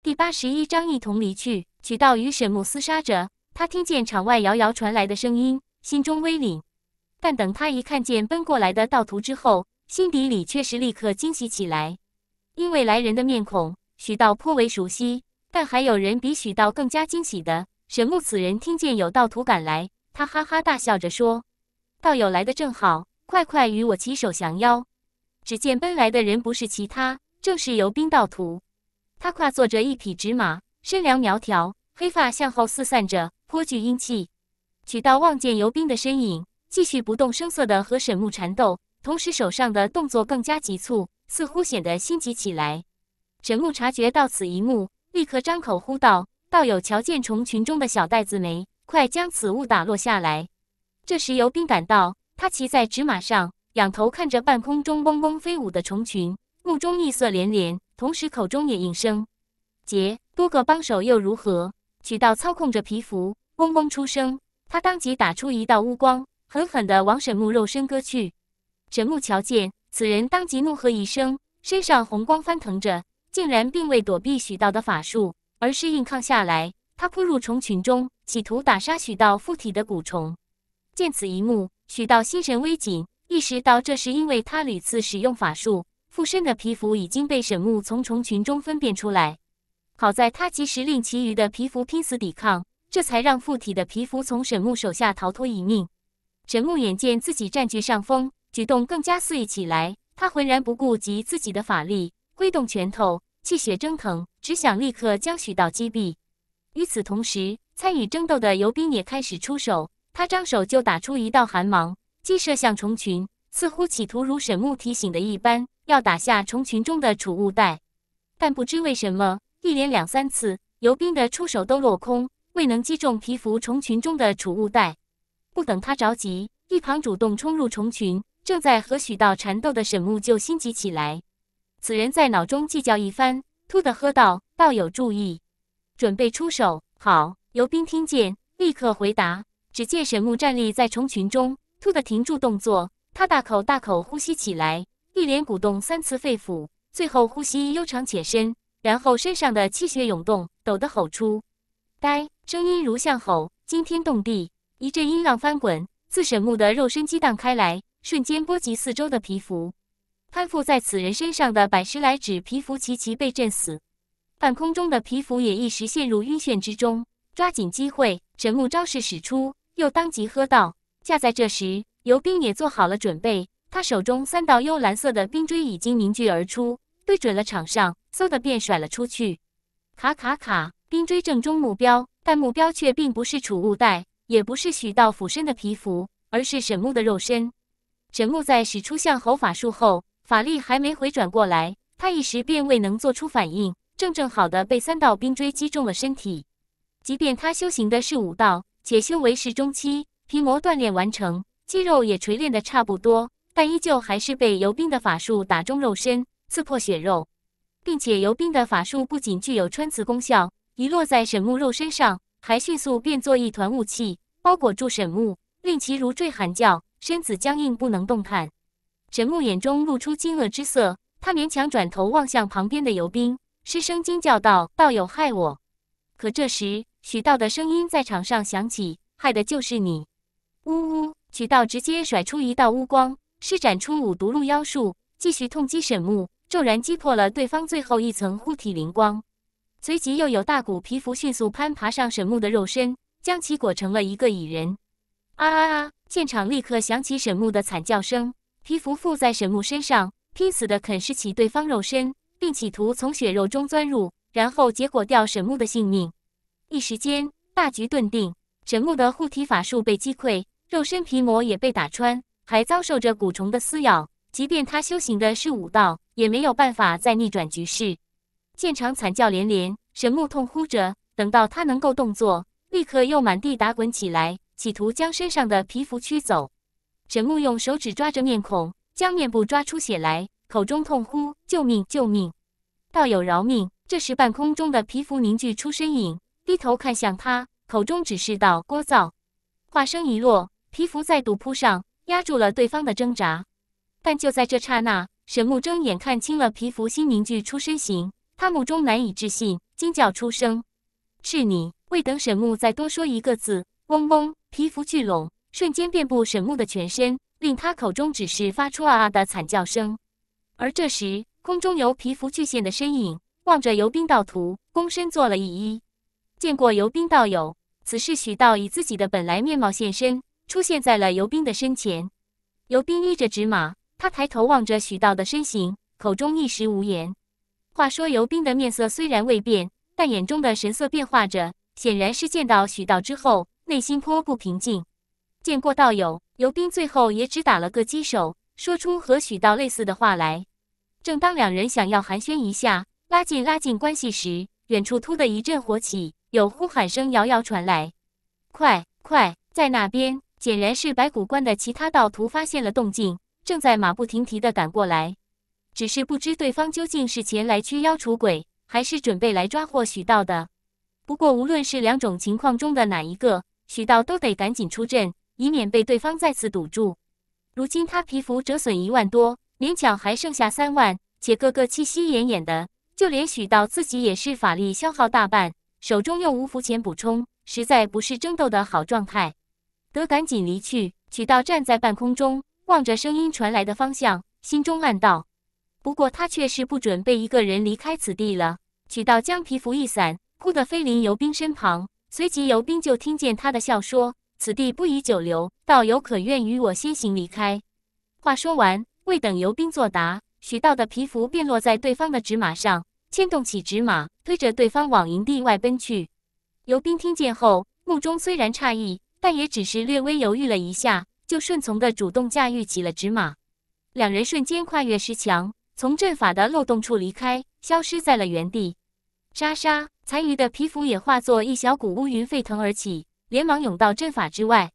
第八十一章一同离去。许道与沈木厮杀着，他听见场外遥遥传来的声音，心中微凛。但等他一看见奔过来的盗徒之后，心底里却是立刻惊喜起来，因为来人的面孔许道颇为熟悉。但还有人比许道更加惊喜的，沈木此人听见有盗徒赶来，他哈哈大笑着说：“道友来的正好，快快与我起手降妖。”只见奔来的人不是其他，正是游兵盗徒。他跨坐着一匹纸马，身量苗条，黑发向后四散着，颇具英气。曲道望见游兵的身影，继续不动声色地和沈木缠斗，同时手上的动作更加急促，似乎显得心急起来。沈木察觉到此一幕，立刻张口呼道：“道友，瞧见虫群中的小袋子没？快将此物打落下来！”这时游兵赶到，他骑在纸马上，仰头看着半空中嗡嗡飞舞的虫群，目中异色连连。同时，口中也应声：“杰，多个帮手又如何？”曲道操控着皮肤嗡嗡出声，他当即打出一道乌光，狠狠的往沈木肉身割去。沈木瞧见此人，当即怒喝一声，身上红光翻腾着，竟然并未躲避许道的法术，而是硬抗下来。他扑入虫群中，企图打杀许道附体的蛊虫。见此一幕，许道心神微紧，意识到这是因为他屡次使用法术。附身的皮肤已经被沈木从虫群中分辨出来，好在他及时令其余的皮肤拼死抵抗，这才让附体的皮肤从沈木手下逃脱一命。沈木眼见自己占据上风，举动更加肆意起来，他浑然不顾及自己的法力，挥动拳头，气血蒸腾，只想立刻将许道击毙。与此同时，参与争斗的游兵也开始出手，他张手就打出一道寒芒，既射向虫群，似乎企图如沈木提醒的一般。要打下虫群中的储物袋，但不知为什么，一连两三次游兵的出手都落空，未能击中皮肤虫群中的储物袋。不等他着急，一旁主动冲入虫群，正在和许道缠斗的沈木就心急起来。此人在脑中计较一番，突的喝道：“道友注意，准备出手！”好，游兵听见，立刻回答。只见沈木站立在虫群中，突的停住动作，他大口大口呼吸起来。一连鼓动三次肺腑，最后呼吸悠长且深，然后身上的气血涌动，抖得吼出“呆！”声音如象吼，惊天动地。一阵音浪翻滚，自沈木的肉身激荡开来，瞬间波及四周的皮肤。攀附在此人身上的百十来指皮肤齐齐被震死，半空中的皮肤也一时陷入晕眩之中。抓紧机会，沈木招式使出，又当即喝道：“恰在这时，游兵也做好了准备。”他手中三道幽蓝色的冰锥已经凝聚而出，对准了场上，嗖的便甩了出去。卡卡卡！冰锥正中目标，但目标却并不是储物袋，也不是许道俯身的皮肤，而是沈木的肉身。沈木在使出向侯法术后，法力还没回转过来，他一时便未能做出反应，正正好的被三道冰锥击中了身体。即便他修行的是武道，且修为是中期，皮膜锻炼完成，肌肉也锤炼的差不多。但依旧还是被尤兵的法术打中肉身，刺破血肉，并且尤兵的法术不仅具有穿刺功效，遗落在沈木肉身上，还迅速变作一团雾气，包裹住沈木，令其如坠寒窖，身子僵硬不能动弹。沈木眼中露出惊愕之色，他勉强转头望向旁边的尤兵，失声惊叫道：“道友害我！”可这时许道的声音在场上响起：“害的就是你！”呜呜，许道直接甩出一道乌光。施展出五毒路妖术，继续痛击沈木，骤然击破了对方最后一层护体灵光，随即又有大股皮肤迅速攀爬上沈木的肉身，将其裹成了一个蚁人。啊啊啊！现场立刻响起沈木的惨叫声，皮肤附在沈木身上，拼死地啃噬起对方肉身，并企图从血肉中钻入，然后结果掉沈木的性命。一时间，大局顿定，沈木的护体法术被击溃，肉身皮膜也被打穿。还遭受着蛊虫的撕咬，即便他修行的是武道，也没有办法再逆转局势。剑长惨叫连连，神木痛呼着。等到他能够动作，立刻又满地打滚起来，企图将身上的皮肤驱走。神木用手指抓着面孔，将面部抓出血来，口中痛呼：“救命！救命！道友饶命！”这时，半空中的皮肤凝聚出身影，低头看向他，口中指示道：“聒噪。”话声一落，皮肤再度扑上。压住了对方的挣扎，但就在这刹那，沈木睁眼看清了皮肤新凝聚出身形，他目中难以置信，惊叫出声：“是你！”未等沈木再多说一个字，嗡嗡，皮肤聚拢，瞬间遍布沈木的全身，令他口中只是发出啊啊的惨叫声。而这时，空中有皮肤巨线的身影，望着游兵道徒，躬身做了一揖：“见过游兵道友，此事许道以自己的本来面貌现身。”出现在了尤斌的身前，尤斌依着纸马，他抬头望着许道的身形，口中一时无言。话说尤斌的面色虽然未变，但眼中的神色变化着，显然是见到许道之后，内心颇不平静。见过道友，尤斌最后也只打了个稽手，说出和许道类似的话来。正当两人想要寒暄一下，拉近拉近关系时，远处突的一阵火起，有呼喊声遥遥传来：“快快，在那边！”显然是白骨关的其他盗徒发现了动静，正在马不停蹄的赶过来。只是不知对方究竟是前来驱妖除鬼，还是准备来抓获许道的。不过，无论是两种情况中的哪一个，许道都得赶紧出阵，以免被对方再次堵住。如今他皮肤折损一万多，勉强还剩下三万，且个个气息奄奄的。就连许道自己也是法力消耗大半，手中又无符钱补充，实在不是争斗的好状态。得赶紧离去，曲道站在半空中望着声音传来的方向，心中暗道。不过他却是不准备一个人离开此地了。曲道将皮肤一散，忽地飞临游兵身旁，随即游兵就听见他的笑说：“此地不宜久留，道友可愿与我先行离开？”话说完，未等游兵作答，许道的皮肤便落在对方的纸马上，牵动起纸马，推着对方往营地外奔去。游兵听见后，目中虽然诧异。但也只是略微犹豫了一下，就顺从地主动驾驭起了纸马，两人瞬间跨越石墙，从阵法的漏洞处离开，消失在了原地。沙沙，残余的皮肤也化作一小股乌云沸腾而起，连忙涌到阵法之外。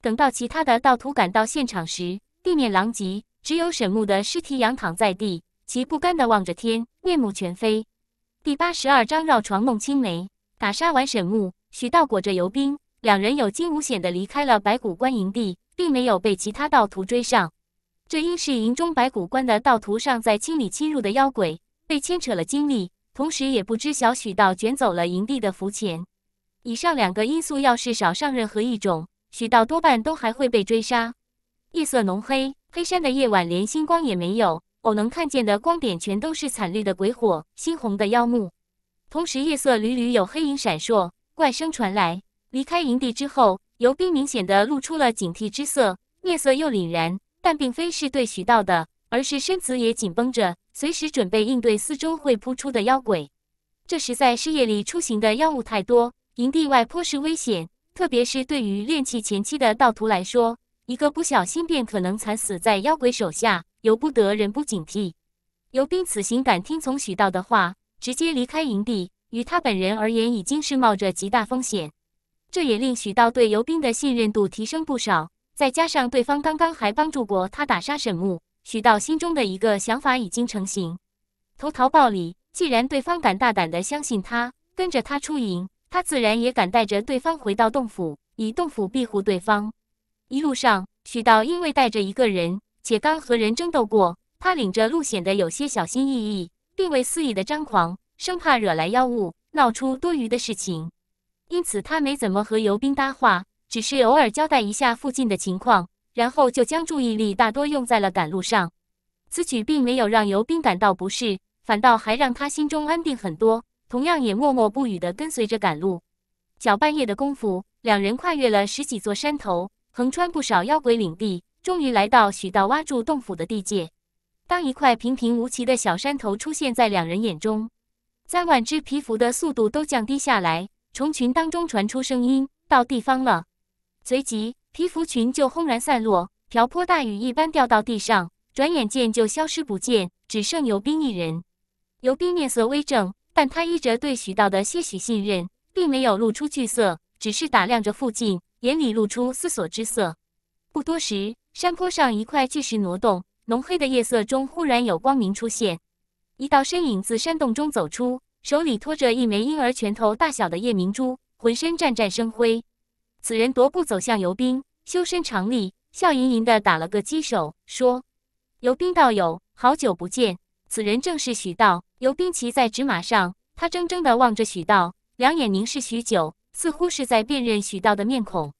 等到其他的盗徒赶到现场时，地面狼藉，只有沈木的尸体仰躺在地，其不甘地望着天，面目全非。第八十二章绕床弄青梅，打杀完沈木，许道裹着油兵，两人有惊无险地离开了白骨关营地，并没有被其他盗徒追上。这应是营中白骨关的盗徒尚在清理侵入的妖鬼，被牵扯了精力，同时也不知晓许道卷走了营地的符钱。以上两个因素，要是少上任何一种，许道多半都还会被追杀。夜色浓黑，黑山的夜晚连星光也没有，偶能看见的光点全都是惨绿的鬼火、猩红的妖目。同时，夜色屡屡有黑影闪烁，怪声传来。离开营地之后，尤斌明显的露出了警惕之色，面色又凛然，但并非是对许道的，而是身子也紧绷着，随时准备应对四周会扑出的妖鬼。这实在是夜里出行的妖物太多，营地外颇是危险，特别是对于炼气前期的道徒来说，一个不小心便可能惨死在妖鬼手下，由不得人不警惕。尤斌此行敢听从许道的话，直接离开营地，于他本人而言已经是冒着极大风险。这也令许道对尤兵的信任度提升不少，再加上对方刚刚还帮助过他打杀沈木，许道心中的一个想法已经成型。投桃报李，既然对方敢大胆的相信他，跟着他出营，他自然也敢带着对方回到洞府，以洞府庇护对方。一路上，许道因为带着一个人，且刚和人争斗过，他领着路显得有些小心翼翼，并未肆意的张狂，生怕惹来妖物，闹出多余的事情。因此，他没怎么和游兵搭话，只是偶尔交代一下附近的情况，然后就将注意力大多用在了赶路上。此举并没有让游兵感到不适，反倒还让他心中安定很多。同样也默默不语地跟随着赶路。小半夜的功夫，两人跨越了十几座山头，横穿不少妖鬼领地，终于来到许道挖住洞府的地界。当一块平平无奇的小山头出现在两人眼中，三万只皮肤的速度都降低下来。虫群当中传出声音，到地方了。随即，皮肤群就轰然散落，瓢泼大雨一般掉到地上，转眼间就消失不见，只剩尤斌一人。尤斌面色微怔，但他依着对许道的些许信任，并没有露出惧色，只是打量着附近，眼里露出思索之色。不多时，山坡上一块巨石挪动，浓黑的夜色中忽然有光明出现，一道身影自山洞中走出。手里托着一枚婴儿拳头大小的夜明珠，浑身战战生辉。此人踱步走向游兵，修身长立，笑盈盈地打了个稽手，说：“游兵道友，好久不见。”此人正是许道。游兵骑在纸马上，他怔怔地望着许道，两眼凝视许久，似乎是在辨认许道的面孔。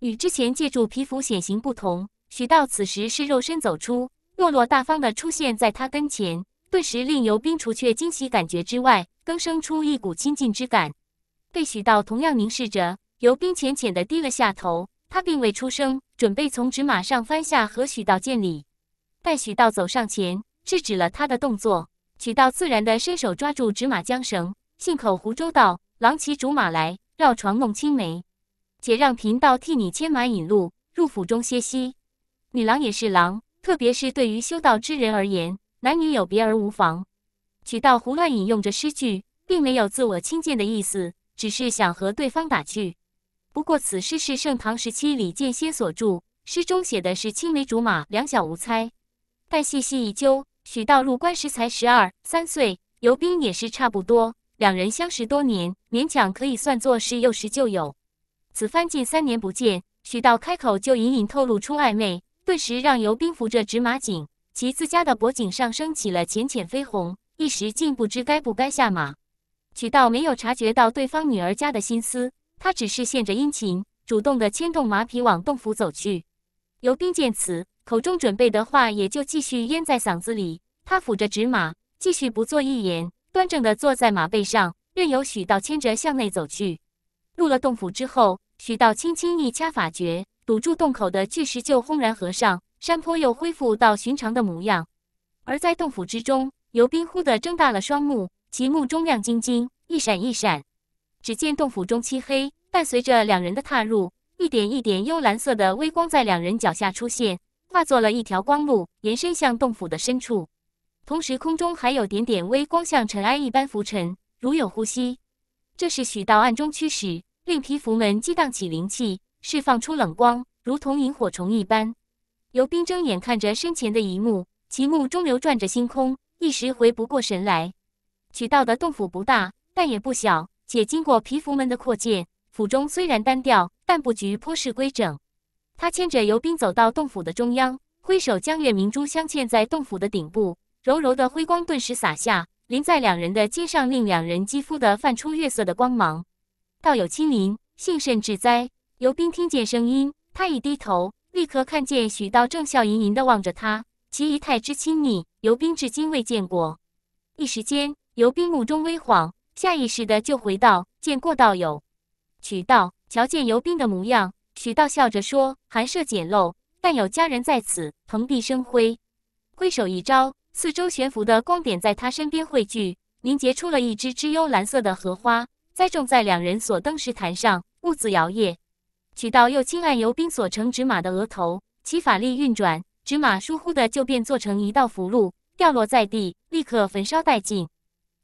与之前借助皮肤显形不同，许道此时是肉身走出，落落大方地出现在他跟前。顿时令尤斌除却惊喜感觉之外，更生出一股亲近之感。对许道同样凝视着，尤斌浅浅地低了下头，他并未出声，准备从纸马上翻下和许道见礼。待许道走上前，制止了他的动作，许道自然地伸手抓住纸马缰绳，信口胡诌道：“郎骑竹马来，绕床弄青梅，且让贫道替你牵马引路，入府中歇息。女郎也是郎，特别是对于修道之人而言。”男女有别而无妨，许道胡乱引用着诗句，并没有自我轻贱的意思，只是想和对方打趣。不过此诗是盛唐时期李建先所著，诗中写的是青梅竹马，两小无猜。但细细一究，许道入关时才十二三岁，游兵也是差不多，两人相识多年，勉强可以算作是幼时旧友。此番近三年不见，许道开口就隐隐透露出暧昧，顿时让游兵扶着纸马颈。其自家的脖颈上升起了浅浅绯红，一时竟不知该不该下马。许道没有察觉到对方女儿家的心思，他只是献着殷勤，主动的牵动马匹往洞府走去。尤斌见此，口中准备的话也就继续咽在嗓子里。他扶着纸马，继续不做一言，端正的坐在马背上，任由许道牵着向内走去。入了洞府之后，许道轻轻一掐法诀，堵住洞口的巨石就轰然合上。山坡又恢复到寻常的模样，而在洞府之中，尤冰忽地睁大了双目，其目中亮晶晶，一闪一闪。只见洞府中漆黑，伴随着两人的踏入，一点一点幽蓝色的微光在两人脚下出现，化作了一条光路，延伸向洞府的深处。同时，空中还有点点微光，像尘埃一般浮沉，如有呼吸。这是许道暗中驱使，令皮符门激荡起灵气，释放出冷光，如同萤火虫一般。尤斌睁眼看着身前的一幕，其目中流转着星空，一时回不过神来。取道的洞府不大，但也不小，且经过皮符门的扩建，府中虽然单调，但布局颇是规整。他牵着尤斌走到洞府的中央，挥手将月明珠镶嵌在洞府的顶部，柔柔的辉光顿时洒下，淋在两人的肩上，令两人肌肤的泛出月色的光芒。道友亲临，幸甚至哉！尤斌听见声音，他一低头。立刻看见许道正笑吟吟地望着他，其仪态之亲昵，尤斌至今未见过。一时间，尤斌目中微晃，下意识地就回道：“见过道友。”许道瞧见尤斌的模样，许道笑着说：“寒舍简陋，但有佳人在此，蓬荜生辉。”挥手一招，四周悬浮的光点在他身边汇聚，凝结出了一枝只幽蓝色的荷花，栽种在两人所登石坛上，兀自摇曳。许道又轻按尤斌所成纸马的额头，其法力运转，纸马疏忽的就变做成一道符箓，掉落在地，立刻焚烧殆尽。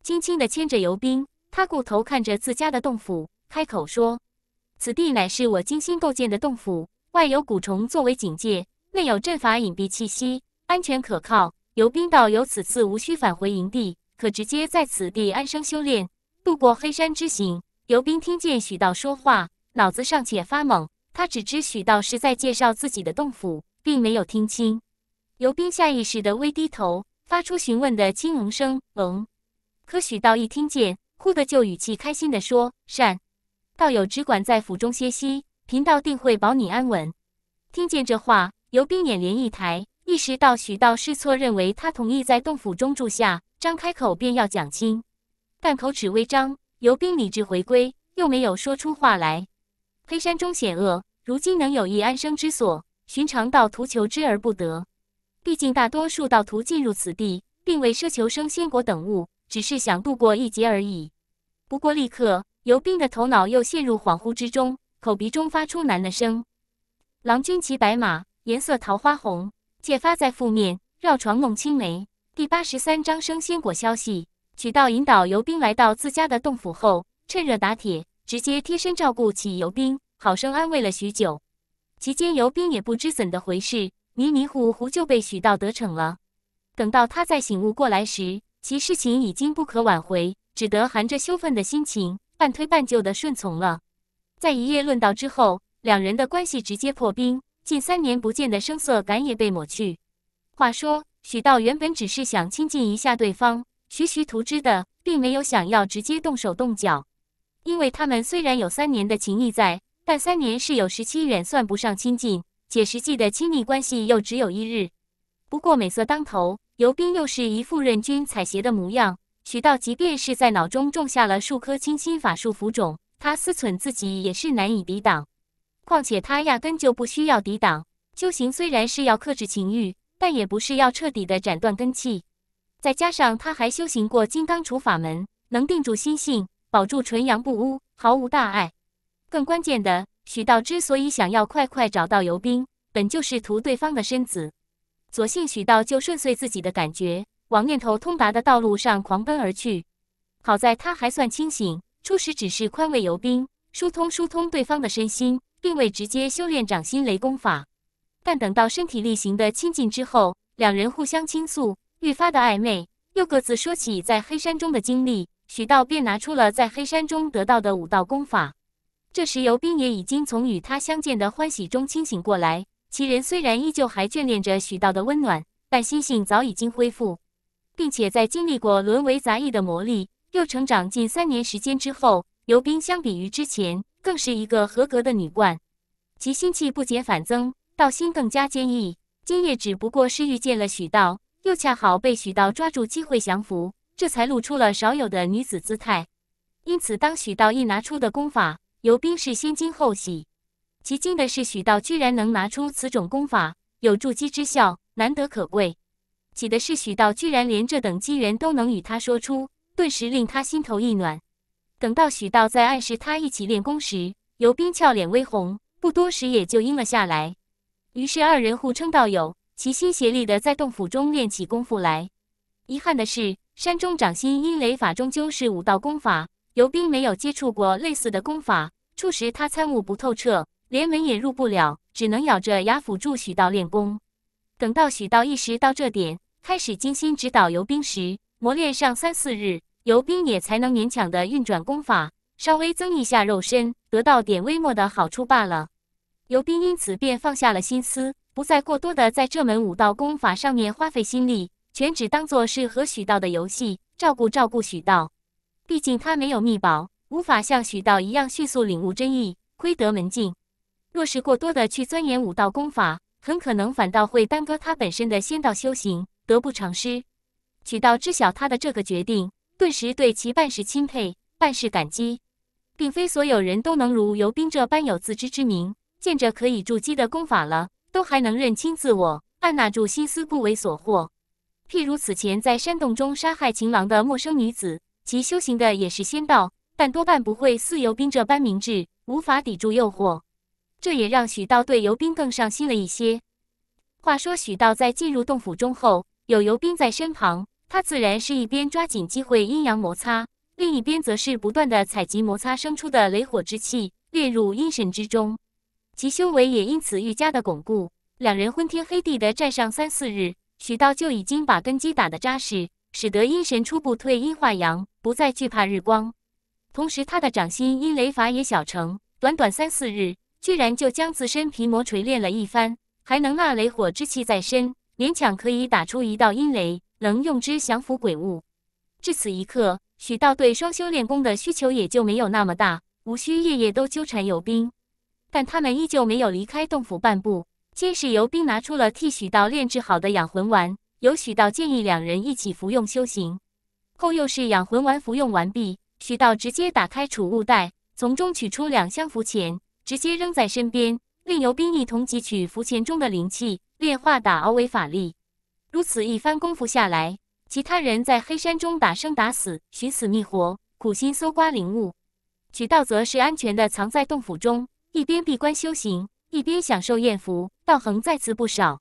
轻轻的牵着游兵，他顾头看着自家的洞府，开口说：“此地乃是我精心构建的洞府，外有蛊虫作为警戒，内有阵法隐蔽气息，安全可靠。游兵道友此次无需返回营地，可直接在此地安生修炼，度过黑山之行。”游兵听见许道说话。脑子尚且发懵，他只知许道士在介绍自己的洞府，并没有听清。尤斌下意识的微低头，发出询问的轻嗯声。嗯。可许道一听见，忽的就语气开心的说：“善，道友只管在府中歇息，贫道定会保你安稳。”听见这话，尤斌眼帘一抬，意识到许道士错认为他同意在洞府中住下，张开口便要讲清，但口齿微张，尤斌理智回归，又没有说出话来。黑山中险恶，如今能有一安生之所，寻常道徒求之而不得。毕竟大多数道徒进入此地，并未奢求生仙果等物，只是想度过一劫而已。不过立刻，游兵的头脑又陷入恍惚之中，口鼻中发出喃喃声：“郎君骑白马，颜色桃花红，妾发在腹面，绕床弄青梅。”第八十三章生仙果消息。渠道引导游兵来到自家的洞府后，趁热打铁。直接贴身照顾起尤斌，好生安慰了许久。期间尤斌也不知怎的回事，迷迷糊糊就被许道得逞了。等到他再醒悟过来时，其事情已经不可挽回，只得含着羞愤的心情，半推半就的顺从了。在一夜论道之后，两人的关系直接破冰，近三年不见的生涩感也被抹去。话说，许道原本只是想亲近一下对方，徐徐图之的，并没有想要直接动手动脚。因为他们虽然有三年的情谊在，但三年是有时期远，算不上亲近，且实际的亲密关系又只有一日。不过美色当头，尤斌又是一副任君采撷的模样。许道即便是在脑中种下了数颗清心法术符种，他思忖自己也是难以抵挡。况且他压根就不需要抵挡。修行虽然是要克制情欲，但也不是要彻底的斩断根气。再加上他还修行过金刚杵法门，能定住心性。保住纯阳不污，毫无大碍。更关键的，许道之所以想要快快找到游兵，本就是图对方的身子。索性许道就顺遂自己的感觉，往念头通达的道路上狂奔而去。好在他还算清醒，初始只是宽慰游兵，疏通疏通对方的身心，并未直接修炼掌心雷功法。但等到身体力行的亲近之后，两人互相倾诉，愈发的暧昧，又各自说起在黑山中的经历。许道便拿出了在黑山中得到的五道功法。这时，尤斌也已经从与他相见的欢喜中清醒过来。其人虽然依旧还眷恋着许道的温暖，但心性早已经恢复，并且在经历过沦为杂役的磨砺，又成长近三年时间之后，尤斌相比于之前，更是一个合格的女冠，其心气不减反增，道心更加坚毅。今夜只不过是遇见了许道，又恰好被许道抓住机会降服。这才露出了少有的女子姿态，因此当许道一拿出的功法，尤冰是先惊后喜。其惊的是许道居然能拿出此种功法，有筑基之效，难得可贵；喜的是许道居然连这等机缘都能与他说出，顿时令他心头一暖。等到许道在暗示他一起练功时，尤冰俏脸微红，不多时也就应了下来。于是二人互称道友，齐心协力的在洞府中练起功夫来。遗憾的是。山中掌心阴雷法终究是武道功法，尤兵没有接触过类似的功法，初时他参悟不透彻，连门也入不了，只能咬着牙辅助许道练功。等到许道意识到这点，开始精心指导尤兵时，磨练上三四日，尤兵也才能勉强的运转功法，稍微增一下肉身，得到点微末的好处罢了。尤兵因此便放下了心思，不再过多的在这门武道功法上面花费心力。全只当做是和许道的游戏，照顾照顾许道，毕竟他没有秘宝，无法像许道一样迅速领悟真意，窥得门径。若是过多的去钻研武道功法，很可能反倒会耽搁他本身的仙道修行，得不偿失。许道知晓他的这个决定，顿时对其半是钦佩，半是感激。并非所有人都能如游兵这般有自知之明，见着可以筑基的功法了，都还能认清自我，按捺住心思，不为所惑。譬如此前在山洞中杀害情郎的陌生女子，其修行的也是仙道，但多半不会似游兵这般明智，无法抵住诱惑。这也让许道对游兵更上心了一些。话说，许道在进入洞府中后，有游兵在身旁，他自然是一边抓紧机会阴阳摩擦，另一边则是不断的采集摩擦生出的雷火之气，列入阴神之中，其修为也因此愈加的巩固。两人昏天黑地的战上三四日。许道就已经把根基打得扎实，使得阴神初步退阴化阳，不再惧怕日光。同时，他的掌心阴雷法也小成，短短三四日，居然就将自身皮膜锤炼了一番，还能纳雷火之气在身，勉强可以打出一道阴雷，能用之降服鬼物。至此一刻，许道对双修炼功的需求也就没有那么大，无需夜夜都纠缠友兵，但他们依旧没有离开洞府半步。先是尤斌拿出了替许道炼制好的养魂丸，由许道建议两人一起服用修行。后又是养魂丸服用完毕，许道直接打开储物袋，从中取出两箱符钱，直接扔在身边，令尤斌一同汲取符钱中的灵气，炼化打熬为法力。如此一番功夫下来，其他人在黑山中打生打死，寻死觅活，苦心搜刮灵物。许道则是安全的藏在洞府中，一边闭关修行。一边享受艳福，道恒再次不少。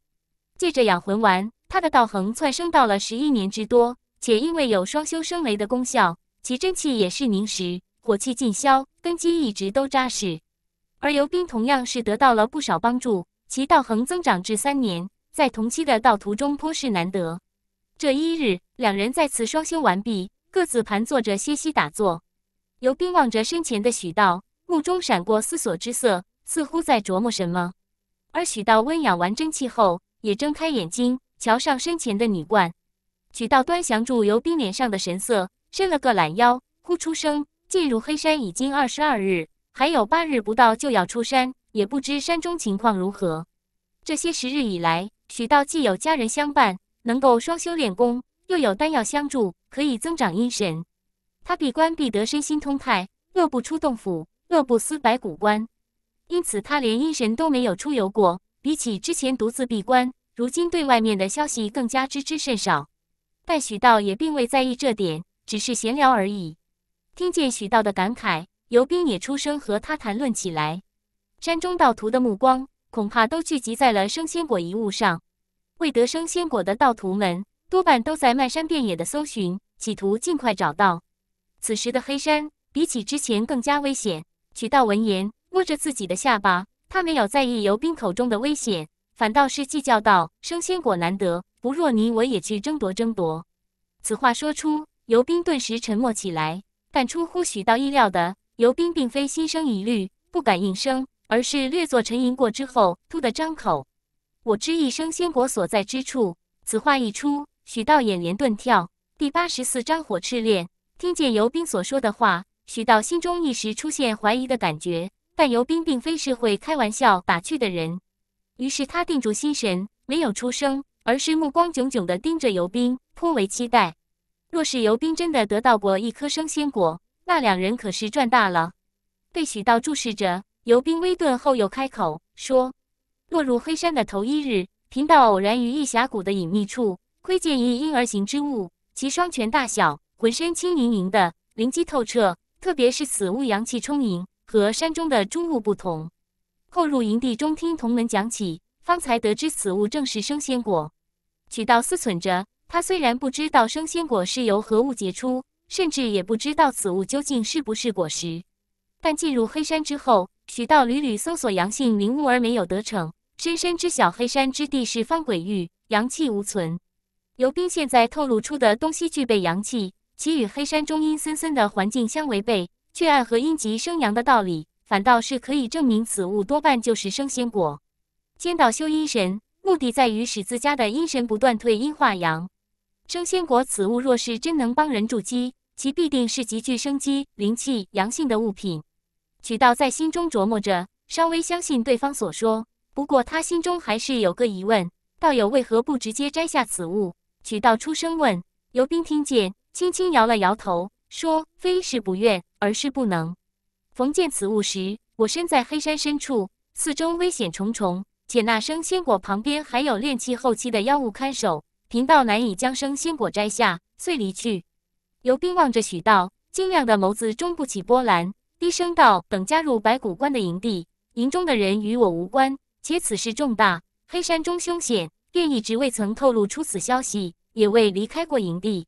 借着养魂丸，他的道恒窜升到了十一年之多，且因为有双修生雷的功效，其真气也是凝实，火气尽消，根基一直都扎实。而尤斌同样是得到了不少帮助，其道恒增长至三年，在同期的道途中颇是难得。这一日，两人再次双修完毕，各自盘坐着歇息打坐。尤斌望着身前的许道，目中闪过思索之色。似乎在琢磨什么，而许道温养完真气后，也睁开眼睛，瞧上身前的女冠。许道端详住尤斌脸上的神色，伸了个懒腰，呼出声。进入黑山已经二十二日，还有八日不到就要出山，也不知山中情况如何。这些时日以来，许道既有家人相伴，能够双修练功，又有丹药相助，可以增长阴神。他闭关必得身心通泰，乐不出洞府，乐不思白骨关。因此，他连阴神都没有出游过。比起之前独自闭关，如今对外面的消息更加知之甚少。但许道也并未在意这点，只是闲聊而已。听见许道的感慨，尤斌也出声和他谈论起来。山中道徒的目光恐怕都聚集在了生仙果遗物上。未得生仙果的道徒们，多半都在漫山遍野的搜寻，企图尽快找到。此时的黑山，比起之前更加危险。许道闻言。摸着自己的下巴，他没有在意尤斌口中的危险，反倒是计较道：“生鲜果难得，不若你我也去争夺争夺。”此话说出，尤斌顿时沉默起来。但出乎许道意料的，尤斌并非心生疑虑，不敢应声，而是略作沉吟过之后，突的张口：“我知一生鲜果所在之处。”此话一出，许道眼帘顿跳。第八十四章火炽炼。听见尤斌所说的话，许道心中一时出现怀疑的感觉。但尤斌并非是会开玩笑打趣的人，于是他定住心神，没有出声，而是目光炯炯地盯着尤斌，颇为期待。若是尤斌真的得到过一颗生仙果，那两人可是赚大了。被许道注视着，尤斌微顿后又开口说：“落入黑山的头一日，贫道偶然于一峡谷的隐秘处，窥见一婴儿形之物，其双拳大小，浑身轻盈盈的，灵机透彻，特别是此物阳气充盈。”和山中的诸物不同，后入营地中听同门讲起，方才得知此物正是生仙果。许道思忖着，他虽然不知道生仙果是由何物结出，甚至也不知道此物究竟是不是果实，但进入黑山之后，许道屡屡搜索阳性灵物而没有得逞。深深知晓黑山之地是方鬼域，阳气无存。游兵现在透露出的东西具备阳气，其与黑山中阴森森的环境相违背。却暗合阴极生阳的道理，反倒是可以证明此物多半就是生仙果。千道修阴神，目的在于使自家的阴神不断退阴化阳。生仙果此物若是真能帮人筑基，其必定是极具生机、灵气、阳性的物品。曲道在心中琢磨着，稍微相信对方所说，不过他心中还是有个疑问：道友为何不直接摘下此物？曲道出声问。尤斌听见，轻轻摇了摇头。说非是不愿，而是不能。逢见此物时，我身在黑山深处，四周危险重重，且那生仙果旁边还有炼气后期的妖物看守，贫道难以将生仙果摘下，遂离去。游兵望着许道，精亮的眸子中不起波澜，低声道：“等加入白骨关的营地，营中的人与我无关，且此事重大，黑山中凶险，便一直未曾透露出此消息，也未离开过营地。”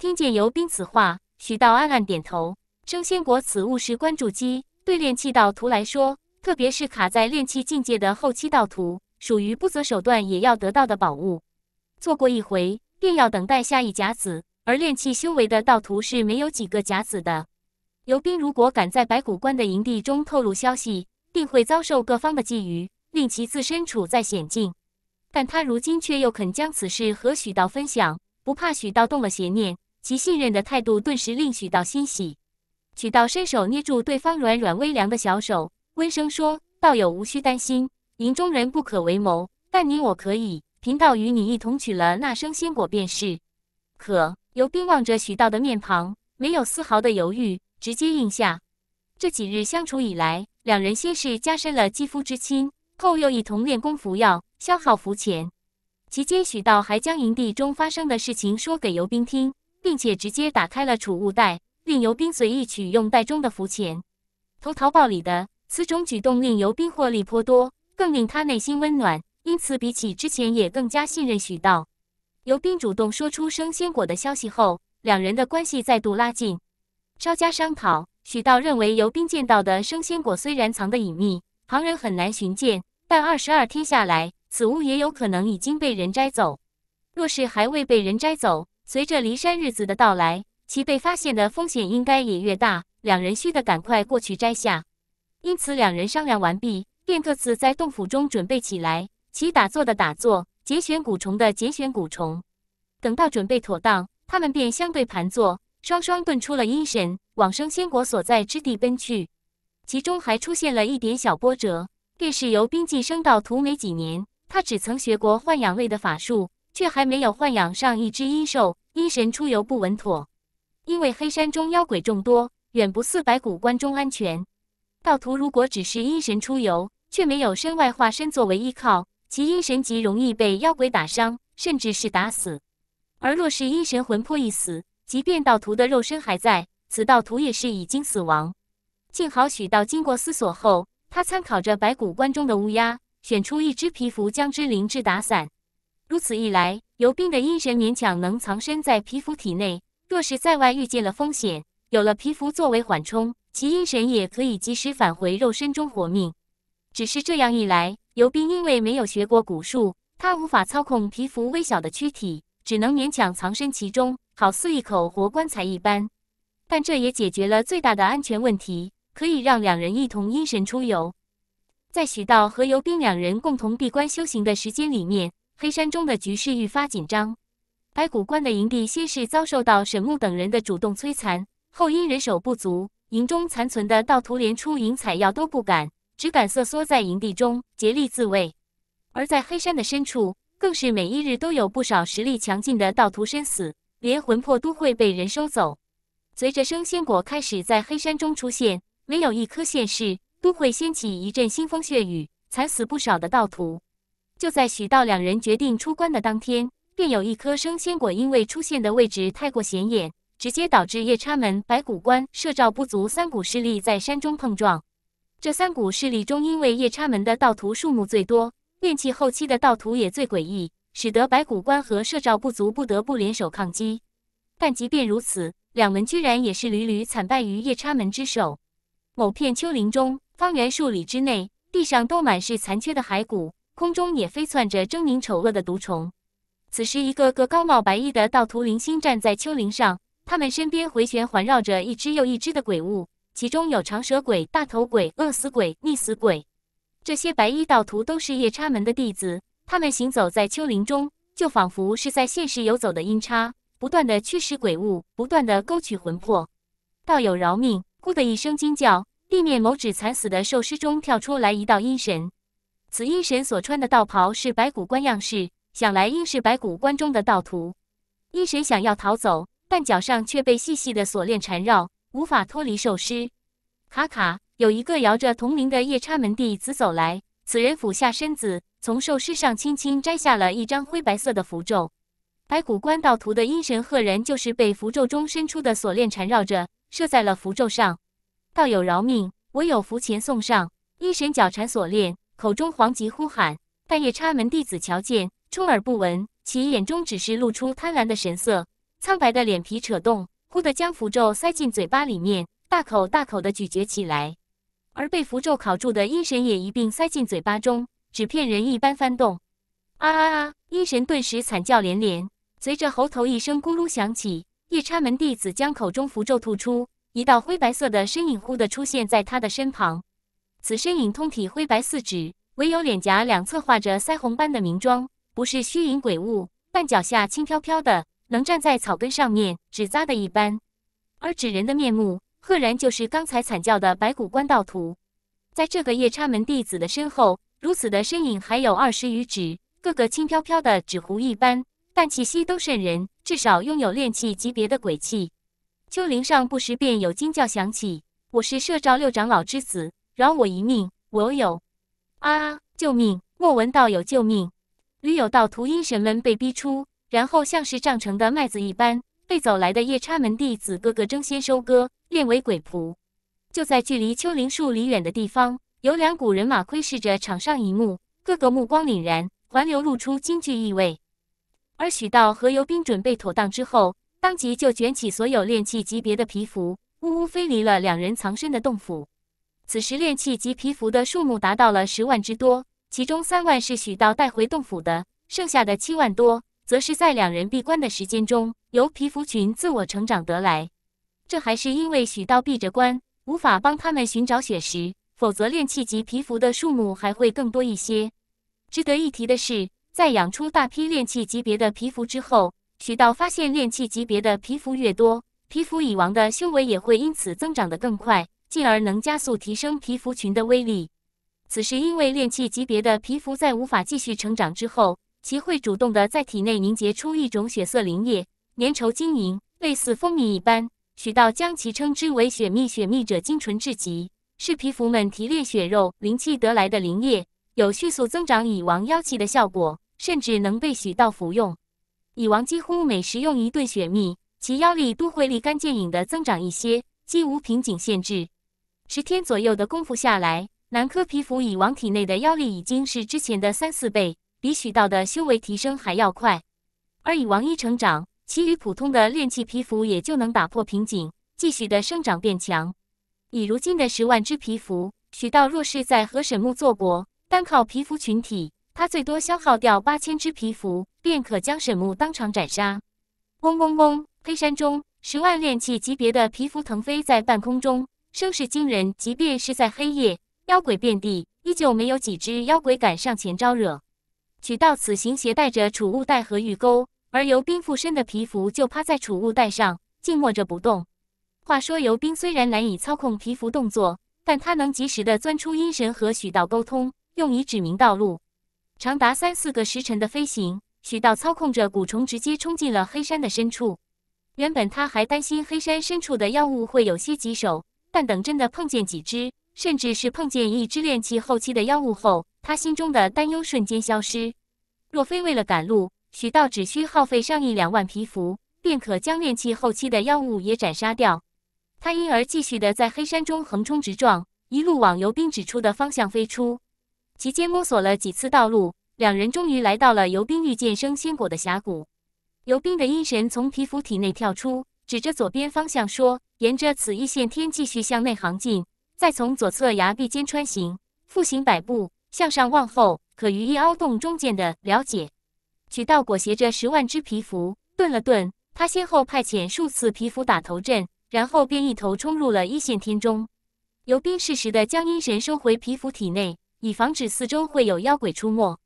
听见游兵此话。许道暗暗点头，升仙果此物是关注机，对炼气道徒来说，特别是卡在炼气境界的后期道徒，属于不择手段也要得到的宝物。错过一回，便要等待下一甲子。而炼气修为的道徒是没有几个甲子的。尤斌如果敢在白骨关的营地中透露消息，定会遭受各方的觊觎，令其自身处在险境。但他如今却又肯将此事和许道分享，不怕许道动了邪念。其信任的态度顿时令许道欣喜。许道伸手捏住对方软软微凉的小手，温声说：“道友无需担心，营中人不可为谋，但你我可以。贫道与你一同取了那生鲜果便是。”可尤斌望着许道的面庞，没有丝毫的犹豫，直接应下。这几日相处以来，两人先是加深了肌肤之亲，后又一同练功服药、消耗浮钱。期间，许道还将营地中发生的事情说给尤斌听。并且直接打开了储物袋，令尤斌随意取用袋中的符钱，投淘宝里的。此种举动令尤斌获利颇多，更令他内心温暖，因此比起之前也更加信任许道。尤斌主动说出生鲜果的消息后，两人的关系再度拉近。稍加商讨，许道认为尤斌见到的生鲜果虽然藏得隐秘，旁人很难寻见，但二十二天下来，此物也有可能已经被人摘走。若是还未被人摘走，随着离山日子的到来，其被发现的风险应该也越大。两人需得赶快过去摘下。因此，两人商量完毕，便各自在洞府中准备起来。其打坐的打坐，节选蛊虫的节选蛊虫。等到准备妥当，他们便相对盘坐，双双遁出了阴神，往生仙果所在之地奔去。其中还出现了一点小波折，便是由冰寂升到途没几年，他只曾学过豢养类的法术，却还没有豢养上一只阴兽。阴神出游不稳妥，因为黑山中妖鬼众多，远不似白骨关中安全。道徒如果只是阴神出游，却没有身外化身作为依靠，其阴神极容易被妖鬼打伤，甚至是打死。而若是阴神魂魄一死，即便道徒的肉身还在，此道徒也是已经死亡。幸好许道经过思索后，他参考着白骨关中的乌鸦，选出一只皮肤，将之灵智打散。如此一来。尤斌的阴神勉强能藏身在皮肤体内，若是在外遇见了风险，有了皮肤作为缓冲，其阴神也可以及时返回肉身中活命。只是这样一来，尤斌因为没有学过蛊术，他无法操控皮肤微小的躯体，只能勉强藏身其中，好似一口活棺材一般。但这也解决了最大的安全问题，可以让两人一同阴神出游。在许道和尤斌两人共同闭关修行的时间里面。黑山中的局势愈发紧张。白骨关的营地先是遭受到沈木等人的主动摧残，后因人手不足，营中残存的盗徒连出营采药都不敢，只敢瑟缩在营地中竭力自卫。而在黑山的深处，更是每一日都有不少实力强劲的盗徒身死，连魂魄都会被人收走。随着生鲜果开始在黑山中出现，每有一颗现世，都会掀起一阵腥风血雨，惨死不少的盗徒。就在许道两人决定出关的当天，便有一颗生仙果因为出现的位置太过显眼，直接导致夜叉门、白骨关、摄照不足三股势力在山中碰撞。这三股势力中，因为夜叉门的盗徒数目最多，炼气后期的盗徒也最诡异，使得白骨关和摄照不足不得不联手抗击。但即便如此，两门居然也是屡屡惨败于夜叉门之手。某片丘陵中，方圆数里之内，地上都满是残缺的骸骨。空中也飞窜着狰狞丑恶的毒虫。此时，一个个高帽白衣的道徒零星站在丘陵上，他们身边回旋环绕着一只又一只的鬼物，其中有长蛇鬼、大头鬼、饿死鬼、溺死鬼。这些白衣道徒都是夜叉门的弟子，他们行走在丘陵中，就仿佛是在现实游走的阴叉，不断的驱使鬼物，不断的勾取魂魄。道友饶命！咕的一声惊叫，地面某指惨死的兽尸中跳出来一道阴神。此阴神所穿的道袍是白骨观样式，想来应是白骨观中的道徒。阴神想要逃走，但脚上却被细细的锁链缠绕，无法脱离兽尸。卡卡，有一个摇着铜铃的夜叉门弟子走来，此人俯下身子，从兽尸上轻轻摘下了一张灰白色的符咒。白骨观道徒的阴神赫然就是被符咒中伸出的锁链缠绕着，射在了符咒上。道友饶命，我有符钱送上。阴神脚缠锁链。口中惶急呼喊，但夜叉门弟子瞧见，充耳不闻，其眼中只是露出贪婪的神色，苍白的脸皮扯动，忽地将符咒塞进嘴巴里面，大口大口地咀嚼起来。而被符咒烤住的阴神也一并塞进嘴巴中，纸片人一般翻动，啊啊啊！阴神顿时惨叫连连。随着喉头一声咕噜响起，夜叉门弟子将口中符咒吐出，一道灰白色的身影忽地出现在他的身旁。此身影通体灰白似纸，唯有脸颊两侧画着腮红般的明妆，不是虚影鬼物，但脚下轻飘飘的，能站在草根上面，纸扎的一般。而纸人的面目，赫然就是刚才惨叫的白骨关道徒。在这个夜叉门弟子的身后，如此的身影还有二十余指，个个轻飘飘的纸糊一般，但气息都渗人，至少拥有炼气级别的鬼气。丘陵上不时便有惊叫响起，我是摄照六长老之子。饶我一命，我有！啊！救命！莫文道友，救命！驴友道徒阴神门被逼出，然后像是胀成的麦子一般，被走来的夜叉门弟子个个争先收割，练为鬼仆。就在距离丘陵数里远的地方，有两股人马窥视着场上一幕，个个目光凛然，环流露出惊惧意味。而许道和尤斌准备妥当之后，当即就卷起所有炼气级别的皮肤，呜呜飞离了两人藏身的洞府。此时，炼气及皮肤的数目达到了十万之多，其中三万是许道带回洞府的，剩下的七万多，则是在两人闭关的时间中由皮肤群自我成长得来。这还是因为许道闭着关，无法帮他们寻找血石，否则炼气及皮肤的数目还会更多一些。值得一提的是，在养出大批炼气级别的皮肤之后，许道发现炼气级别的皮肤越多，皮肤蚁王的修为也会因此增长得更快。进而能加速提升皮肤群的威力。此时，因为炼气级别的皮肤在无法继续成长之后，其会主动的在体内凝结出一种血色灵液，粘稠晶莹，类似蜂蜜一般。许道将其称之为“血蜜”，血蜜者精纯至极，是皮肤们提炼血肉灵气得来的灵液，有迅速增长蚁王妖气的效果，甚至能被许道服用。蚁王几乎每食用一顿血蜜，其妖力都会立竿见影的增长一些，几无瓶颈限制。十天左右的功夫下来，南柯皮肤蚁王体内的妖力已经是之前的三四倍，比许道的修为提升还要快。而蚁王一成长，其余普通的炼气皮肤也就能打破瓶颈，继续的生长变强。以如今的十万只皮肤，许道若是在和沈木作搏，单靠皮肤群体，他最多消耗掉八千只皮肤，便可将沈木当场斩杀。嗡嗡嗡！黑山中，十万炼气级别的皮肤腾飞在半空中。声势惊人，即便是在黑夜，妖鬼遍地，依旧没有几只妖鬼敢上前招惹。曲道此行携带着储物袋和玉钩，而尤斌附身的皮肤就趴在储物袋上静默着不动。话说尤斌虽然难以操控皮肤动作，但他能及时的钻出阴神和许道沟通，用以指明道路。长达三四个时辰的飞行，许道操控着蛊虫直接冲进了黑山的深处。原本他还担心黑山深处的妖物会有些棘手。但等真的碰见几只，甚至是碰见一只炼气后期的妖物后，他心中的担忧瞬间消失。若非为了赶路，许道只需耗费上亿两万皮肤，便可将炼气后期的妖物也斩杀掉。他因而继续的在黑山中横冲直撞，一路往游兵指出的方向飞出。期间摸索了几次道路，两人终于来到了游兵遇见生仙果的峡谷。游兵的阴神从皮肤体内跳出。指着左边方向说：“沿着此一线天继续向内行进，再从左侧崖壁间穿行，复行百步，向上望后，可于一凹洞中间的了解。”许道裹挟着十万只皮符，顿了顿，他先后派遣数次皮符打头阵，然后便一头冲入了一线天中。游兵适时地将阴神收回皮符体内，以防止四周会有妖鬼出没。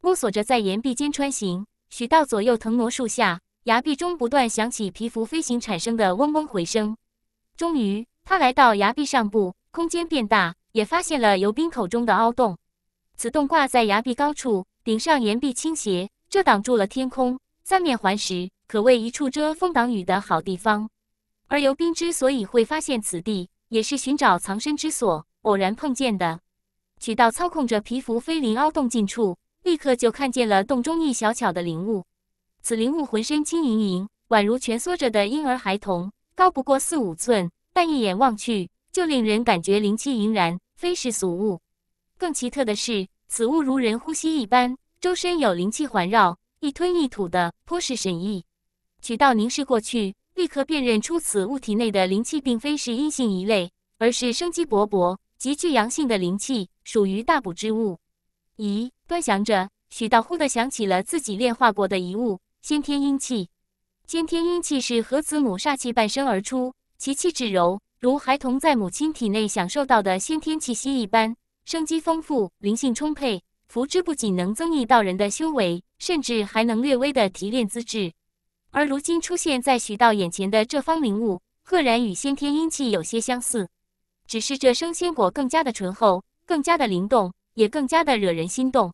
摸索着在岩壁间穿行，许道左右腾挪数下。崖壁中不断响起皮肤飞行产生的嗡嗡回声。终于，他来到崖壁上部，空间变大，也发现了游斌口中的凹洞。此洞挂在崖壁高处，顶上岩壁倾斜，遮挡住了天空，三面环石，可谓一处遮风挡雨的好地方。而游斌之所以会发现此地，也是寻找藏身之所，偶然碰见的。渠道操控着皮肤飞临凹洞近处，立刻就看见了洞中一小巧的灵物。此灵物浑身轻盈盈，宛如蜷缩着的婴儿孩童，高不过四五寸，但一眼望去就令人感觉灵气盈然，非是俗物。更奇特的是，此物如人呼吸一般，周身有灵气环绕，一吞一吐的颇是神异。许道凝视过去，立刻辨认出此物体内的灵气并非是阴性一类，而是生机勃勃、极具阳性的灵气，属于大补之物。咦，端详着，许道忽地想起了自己炼化过的遗物。先天阴气，先天阴气是和子母煞气伴生而出，其气质柔，如孩童在母亲体内享受到的先天气息一般，生机丰富，灵性充沛，福之不仅能增益到人的修为，甚至还能略微的提炼资质。而如今出现在许道眼前的这方灵物，赫然与先天阴气有些相似，只是这生仙果更加的醇厚，更加的灵动，也更加的惹人心动。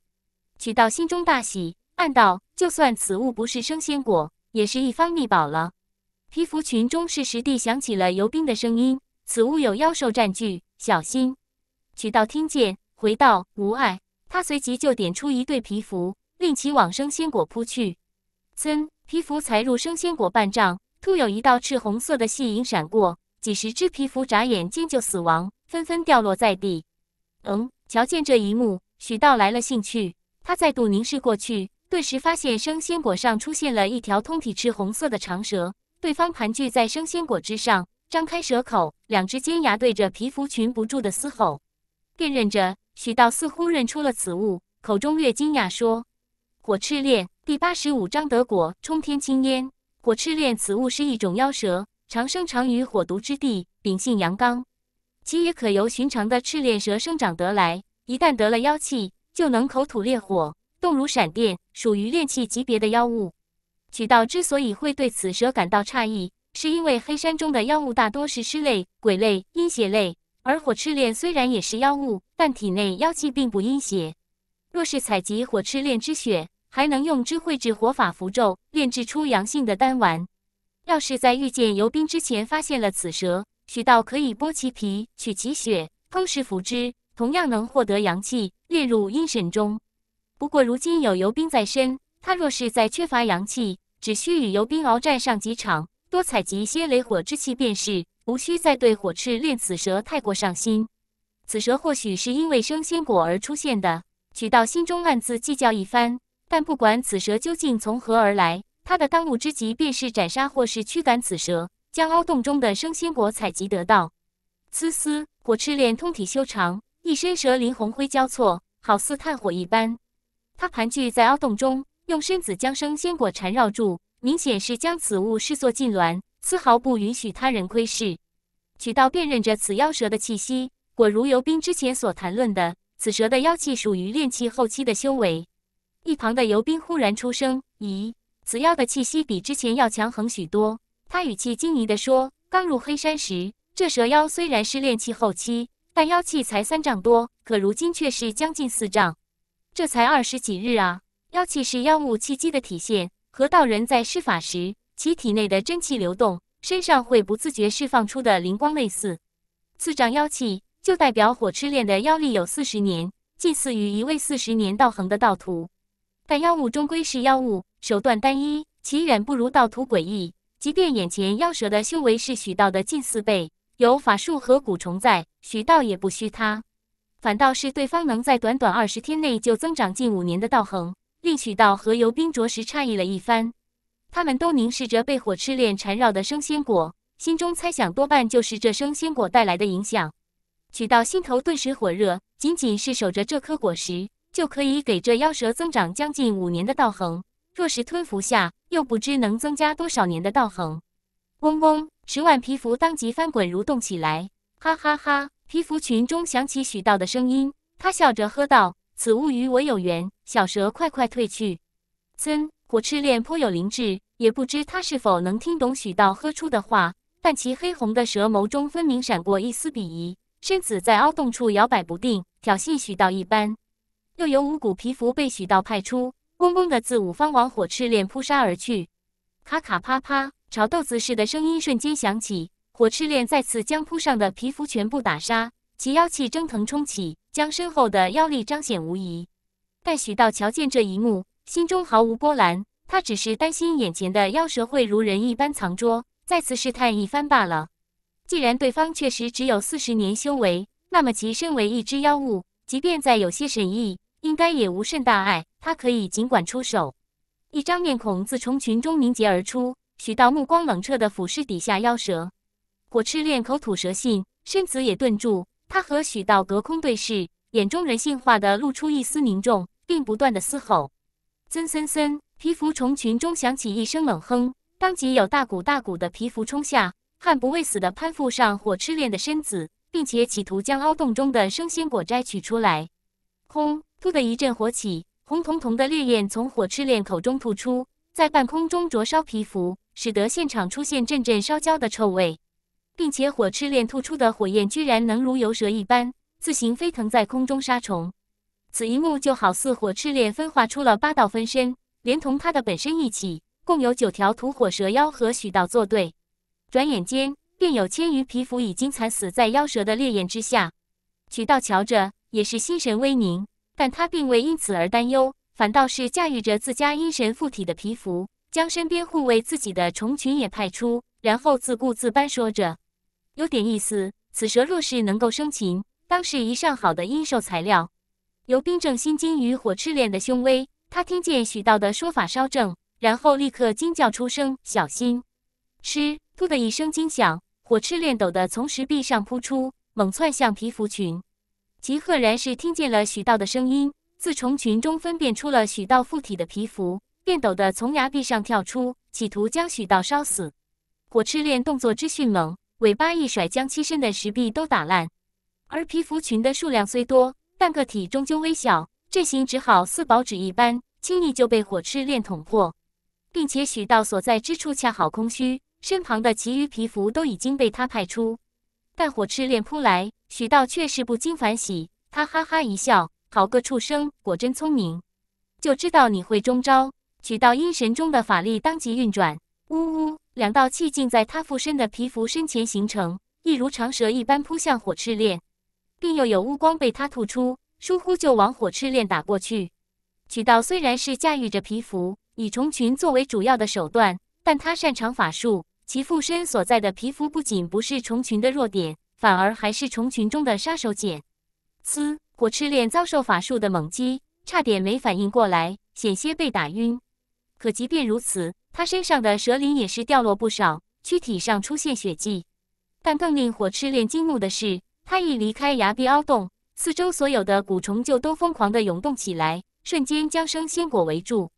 许道心中大喜，暗道。就算此物不是生鲜果，也是一方秘宝了。皮服群中，适时地响起了游兵的声音：“此物有妖兽占据，小心！”许道听见，回道：“无碍。”他随即就点出一对皮肤，令其往生鲜果扑去。噌！皮肤才入生鲜果半丈，突有一道赤红色的细影闪过，几十只皮肤眨眼间就死亡，纷纷掉落在地。嗯，瞧见这一幕，许道来了兴趣，他再度凝视过去。顿时发现，生鲜果上出现了一条通体赤红色的长蛇，对方盘踞在生鲜果之上，张开蛇口，两只尖牙对着皮肤群不住的嘶吼。辨认着，许道似乎认出了此物，口中略惊讶说：“火赤炼第八十五章得果，冲天青烟。火赤炼，此物是一种妖蛇，常生长于火毒之地，秉性阳刚。其也可由寻常的赤炼蛇生长得来，一旦得了妖气，就能口吐烈火。”动如闪电，属于炼器级别的妖物。渠道之所以会对此蛇感到诧异，是因为黑山中的妖物大多是尸类、鬼类、阴邪类，而火赤炼虽然也是妖物，但体内妖气并不阴邪。若是采集火赤炼之血，还能用之绘制火法符咒，炼制出阳性的丹丸。要是在遇见游兵之前发现了此蛇，渠道可以剥其皮，取其血，烹食服之，同样能获得阳气，列入阴神中。不过如今有游兵在身，他若是在缺乏阳气，只需与游兵鏖战上几场，多采集一些雷火之气便是，无需再对火赤炼此蛇太过上心。此蛇或许是因为生仙果而出现的，取道心中暗自计较一番。但不管此蛇究竟从何而来，他的当务之急便是斩杀或是驱赶此蛇，将凹洞中的生仙果采集得到。呲嘶，火赤炼通体修长，一身蛇鳞红灰交错，好似炭火一般。它盘踞在凹洞中，用身子将生仙果缠绕住，明显是将此物视作禁脔，丝毫不允许他人窥视。曲道辨认着此妖蛇的气息，果如游兵之前所谈论的，此蛇的妖气属于炼气后期的修为。一旁的游兵忽然出声：“咦，此妖的气息比之前要强横许多。”他语气惊疑地说：“刚入黑山时，这蛇妖虽然是炼气后期，但妖气才三丈多，可如今却是将近四丈。”这才二十几日啊！妖气是妖物气机的体现，和道人在施法时，其体内的真气流动，身上会不自觉释放出的灵光，类似四丈妖气，就代表火痴炼的妖力有四十年，近似于一位四十年道行的道徒。但妖物终归是妖物，手段单一，其远不如道徒诡异。即便眼前妖蛇的修为是许道的近四倍，有法术和蛊虫在，许道也不虚他。反倒是对方能在短短二十天内就增长近五年的道恒，令许道和尤斌着实诧异了一番。他们都凝视着被火痴炼缠绕的生仙果，心中猜想多半就是这生仙果带来的影响。许道心头顿时火热，仅仅是守着这颗果实，就可以给这妖蛇增长将近五年的道恒。若是吞服下，又不知能增加多少年的道恒。嗡嗡，十万皮肤当即翻滚蠕动起来，哈哈哈。皮肤群中响起许道的声音，他笑着喝道：“此物与我有缘，小蛇快快退去。”森火赤练颇有灵智，也不知他是否能听懂许道喝出的话，但其黑红的蛇眸中分明闪过一丝鄙夷，身子在凹洞处摇摆不定，挑衅许道一般。又有五股皮肤被许道派出，嗡嗡的自五方往火赤练扑杀而去，咔咔啪啪，炒豆子似的声音瞬间响起。火赤炼再次将铺上的皮肤全部打杀，其妖气蒸腾冲起，将身后的妖力彰显无疑。但许道瞧见这一幕，心中毫无波澜，他只是担心眼前的妖蛇会如人一般藏拙，再次试探一番罢了。既然对方确实只有四十年修为，那么其身为一只妖物，即便再有些神异，应该也无甚大碍，他可以尽管出手。一张面孔自虫群中凝结而出，许道目光冷彻的俯视底下妖蛇。火赤练口吐蛇信，身子也顿住。他和许道隔空对视，眼中人性化的露出一丝凝重，并不断的嘶吼。森森森，皮肤虫群中响起一声冷哼，当即有大股大股的皮肤冲下，悍不畏死的攀附上火赤练的身子，并且企图将凹洞中的生鲜果摘取出来。轰！突的一阵火起，红彤彤的烈焰从火赤练口中吐出，在半空中灼烧皮肤，使得现场出现阵阵烧焦的臭味。并且火赤炼吐出的火焰居然能如游蛇一般自行飞腾在空中杀虫，此一幕就好似火赤炼分化出了八道分身，连同他的本身一起，共有九条吐火蛇妖和许道作对。转眼间，便有千余皮肤已经惨死在妖蛇的烈焰之下。许道瞧着也是心神微凝，但他并未因此而担忧，反倒是驾驭着自家阴神附体的皮肤，将身边护卫自己的虫群也派出，然后自顾自般说着。有点意思。此蛇若是能够生擒，当是一上好的阴兽材料。由冰正心惊于火赤炼的凶威，他听见许道的说法稍正，然后立刻惊叫出声：“小心！”吃！突的一声惊响，火赤炼抖的从石壁上扑出，猛窜向皮肤群。其赫然是听见了许道的声音，自虫群中分辨出了许道附体的皮肤，便抖的从崖壁上跳出，企图将许道烧死。火赤炼动作之迅猛。尾巴一甩，将栖身的石壁都打烂。而皮肤群的数量虽多，但个体终究微小，阵型只好似薄纸一般，轻易就被火赤炼捅破。并且许道所在之处恰好空虚，身旁的其余皮肤都已经被他派出。但火赤炼扑来，许道却是不禁反喜，他哈哈一笑：“好个畜生，果真聪明，就知道你会中招。”许道阴神中的法力当即运转。呜呜，两道气劲在他附身的皮肤身前形成，一如长蛇一般扑向火赤炼，并又有乌光被他吐出，疏忽就往火赤炼打过去。渠道虽然是驾驭着皮肤，以虫群作为主要的手段，但他擅长法术，其附身所在的皮肤不仅不是虫群的弱点，反而还是虫群中的杀手锏。嘶！火赤炼遭受法术的猛击，差点没反应过来，险些被打晕。可即便如此。他身上的蛇鳞也是掉落不少，躯体上出现血迹。但更令火赤炼惊怒的是，他一离开崖壁凹洞，四周所有的蛊虫就都疯狂地涌动起来，瞬间将生仙果围住。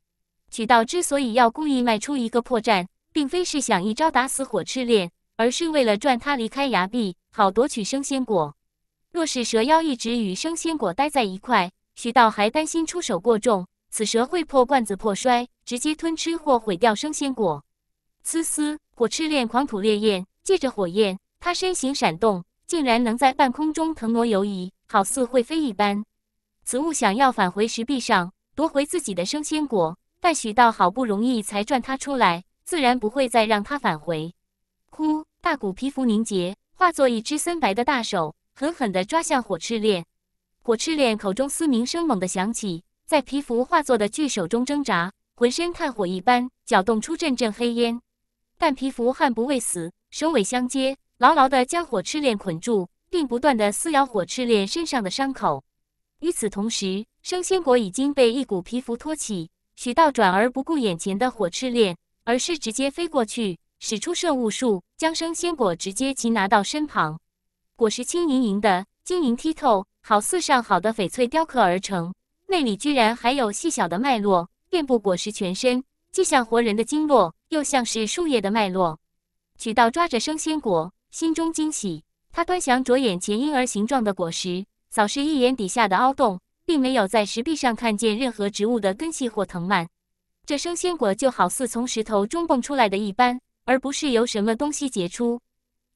曲道之所以要故意迈出一个破绽，并非是想一招打死火赤炼，而是为了赚他离开崖壁，好夺取生仙果。若是蛇妖一直与生仙果待在一块，许道还担心出手过重。此蛇会破罐子破摔，直接吞吃或毁掉生鲜果。嘶嘶，火赤炼狂吐烈焰，借着火焰，它身形闪动，竟然能在半空中腾挪游移，好似会飞一般。此物想要返回石壁上夺回自己的生鲜果，但许道好不容易才赚它出来，自然不会再让它返回。呼，大骨皮肤凝结，化作一只森白的大手，狠狠地抓向火赤炼。火赤炼口中嘶鸣声猛地响起。在皮肤化作的巨手中挣扎，浑身炭火一般，搅动出阵阵黑烟。但皮肤悍不畏死，首尾相接，牢牢地将火赤炼捆住，并不断地撕咬火赤炼身上的伤口。与此同时，生鲜果已经被一股皮肤托起，许道转而不顾眼前的火赤炼，而是直接飞过去，使出圣物术，将生鲜果直接擒拿到身旁。果实轻盈盈的，晶莹剔透，好似上好的翡翠雕刻而成。那里居然还有细小的脉络，遍布果实全身，既像活人的经络，又像是树叶的脉络。曲道抓着生仙果，心中惊喜。他端详着眼前婴儿形状的果实，扫视一眼底下的凹洞，并没有在石壁上看见任何植物的根系或藤蔓。这生仙果就好似从石头中蹦出来的一般，而不是由什么东西结出。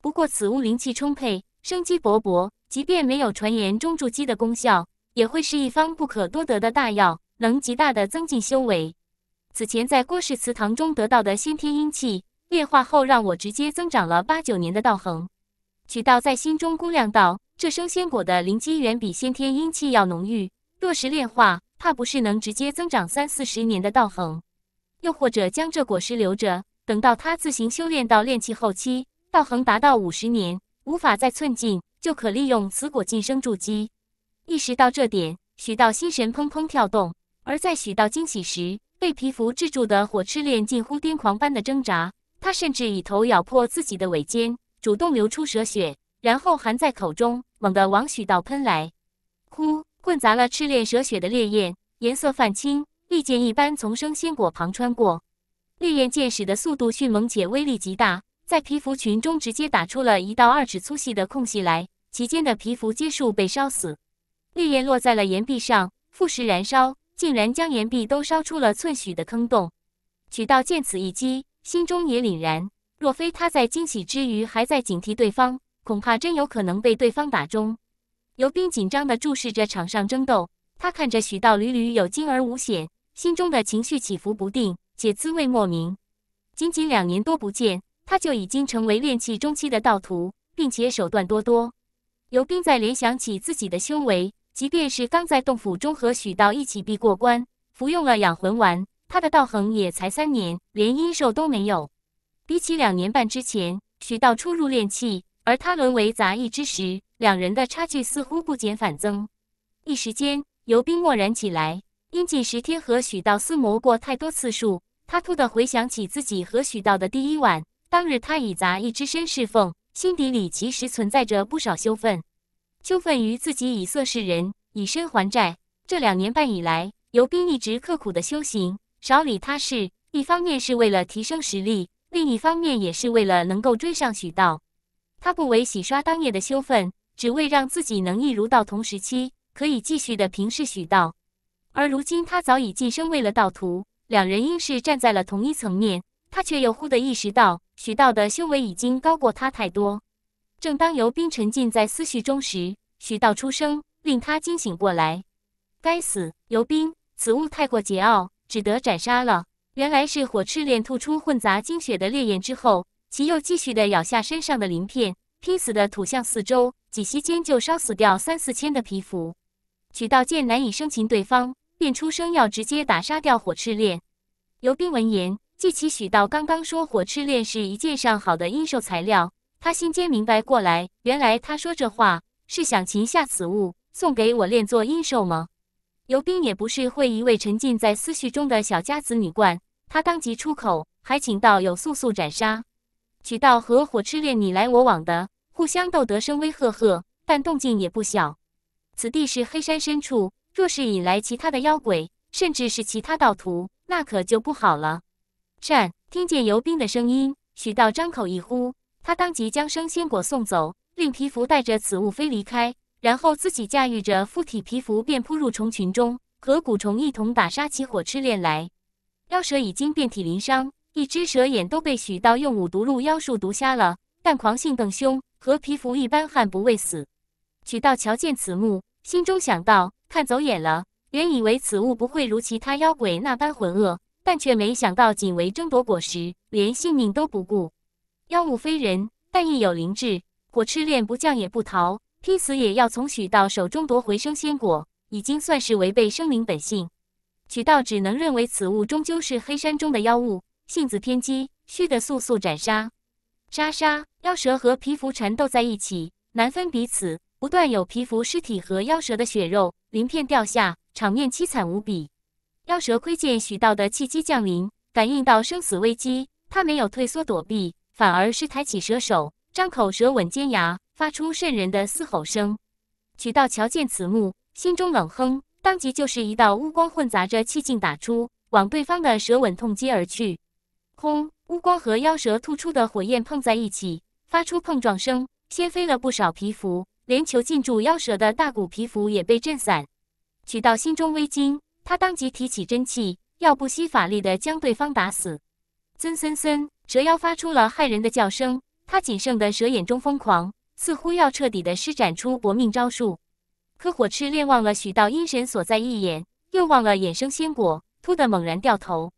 不过此物灵气充沛，生机勃勃，即便没有传言中筑基的功效。也会是一方不可多得的大药，能极大的增进修为。此前在郭氏祠堂中得到的先天阴气，炼化后让我直接增长了八九年的道行。曲道在心中估量道：这生鲜果的灵机远比先天阴气要浓郁，若是炼化，怕不是能直接增长三四十年的道行。又或者将这果实留着，等到他自行修炼到炼气后期，道行达到五十年，无法再寸进，就可利用此果晋升筑基。意识到这点，许道心神砰砰跳动。而在许道惊喜时，被皮肤制住的火炽炼近乎癫狂般的挣扎，他甚至以头咬破自己的尾尖，主动流出蛇血，然后含在口中，猛地往许道喷来。呼！混杂了赤炼蛇血的烈焰，颜色泛青，利剑一般从生鲜果旁穿过。烈焰剑矢的速度迅猛且威力极大，在皮肤群中直接打出了一道二指粗细的空隙来，其间的皮肤皆数被烧死。绿焰落在了岩壁上，复石燃烧，竟然将岩壁都烧出了寸许的坑洞。许道见此一击，心中也凛然。若非他在惊喜之余还在警惕对方，恐怕真有可能被对方打中。尤斌紧张地注视着场上争斗，他看着许道屡屡有惊而无险，心中的情绪起伏不定，且滋味莫名。仅仅两年多不见，他就已经成为炼气中期的道徒，并且手段多多。尤斌在联想起自己的修为。即便是刚在洞府中和许道一起避过关，服用了养魂丸，他的道行也才三年，连阴寿都没有。比起两年半之前，许道初入炼器，而他沦为杂役之时，两人的差距似乎不减反增。一时间，游兵默然起来。因近十天和许道厮磨过太多次数，他突的回想起自己和许道的第一晚。当日他以杂役之身侍奉，心底里其实存在着不少羞愤。羞愤于自己以色示人，以身还债。这两年半以来，尤斌一直刻苦的修行，少理他事。一方面是为了提升实力，另一方面也是为了能够追上许道。他不为洗刷当夜的羞愤，只为让自己能一如道同时期，可以继续的平视许道。而如今他早已晋升为了道徒，两人应是站在了同一层面。他却又忽地意识到，许道的修为已经高过他太多。正当尤斌沉浸在思绪中时，许道出声，令他惊醒过来。该死，尤斌，此物太过桀骜，只得斩杀了。原来是火赤炼吐出混杂精血的烈焰之后，其又继续的咬下身上的鳞片，拼死的吐向四周，几息间就烧死掉三四千的皮肤。许道见难以生擒对方，便出声要直接打杀掉火赤炼。尤斌闻言，记起许道刚刚说火赤炼是一件上好的阴兽材料。他心间明白过来，原来他说这话是想擒下此物，送给我练作阴兽吗？尤斌也不是会一味沉浸在思绪中的小家子女冠，他当即出口：“还请道友速速斩杀！”曲道和火痴恋你来我往的，互相斗得声威赫赫，但动静也不小。此地是黑山深处，若是引来其他的妖鬼，甚至是其他道徒，那可就不好了。善，听见尤斌的声音，许道张口一呼。他当即将生鲜果送走，令皮肤带着此物飞离开，然后自己驾驭着附体皮肤便扑入虫群中，和蛊虫一同打杀起火痴恋来。妖蛇已经遍体鳞伤，一只蛇眼都被许道用五毒入妖术毒瞎了，但狂性更凶，和皮肤一般悍不畏死。许道瞧见此幕，心中想到：看走眼了，原以为此物不会如其他妖鬼那般浑噩，但却没想到仅为争夺果实，连性命都不顾。妖物非人，但亦有灵智。果痴恋不降也不逃，拼死也要从许道手中夺回生仙果，已经算是违背生灵本性。许道只能认为此物终究是黑山中的妖物，性子偏激，须得速速斩杀。杀杀，妖蛇和皮肤缠斗在一起，难分彼此，不断有皮肤尸体和妖蛇的血肉鳞片掉下，场面凄惨无比。妖蛇窥见许道的契机降临，感应到生死危机，他没有退缩躲避。反而是抬起蛇首，张口蛇吻尖牙，发出渗人的嘶吼声。曲道瞧见此幕，心中冷哼，当即就是一道乌光混杂着气劲打出，往对方的蛇吻痛击而去。轰！乌光和妖蛇吐出的火焰碰在一起，发出碰撞声，掀飞了不少皮肤，连囚禁住妖蛇的大骨皮肤也被震散。曲道心中微惊，他当即提起真气，要不惜法力的将对方打死。森森森！蛇妖发出了骇人的叫声，它仅剩的蛇眼中疯狂，似乎要彻底的施展出搏命招数。可火赤炼望了许道阴神所在一眼，又望了衍生仙果，突的猛然掉头。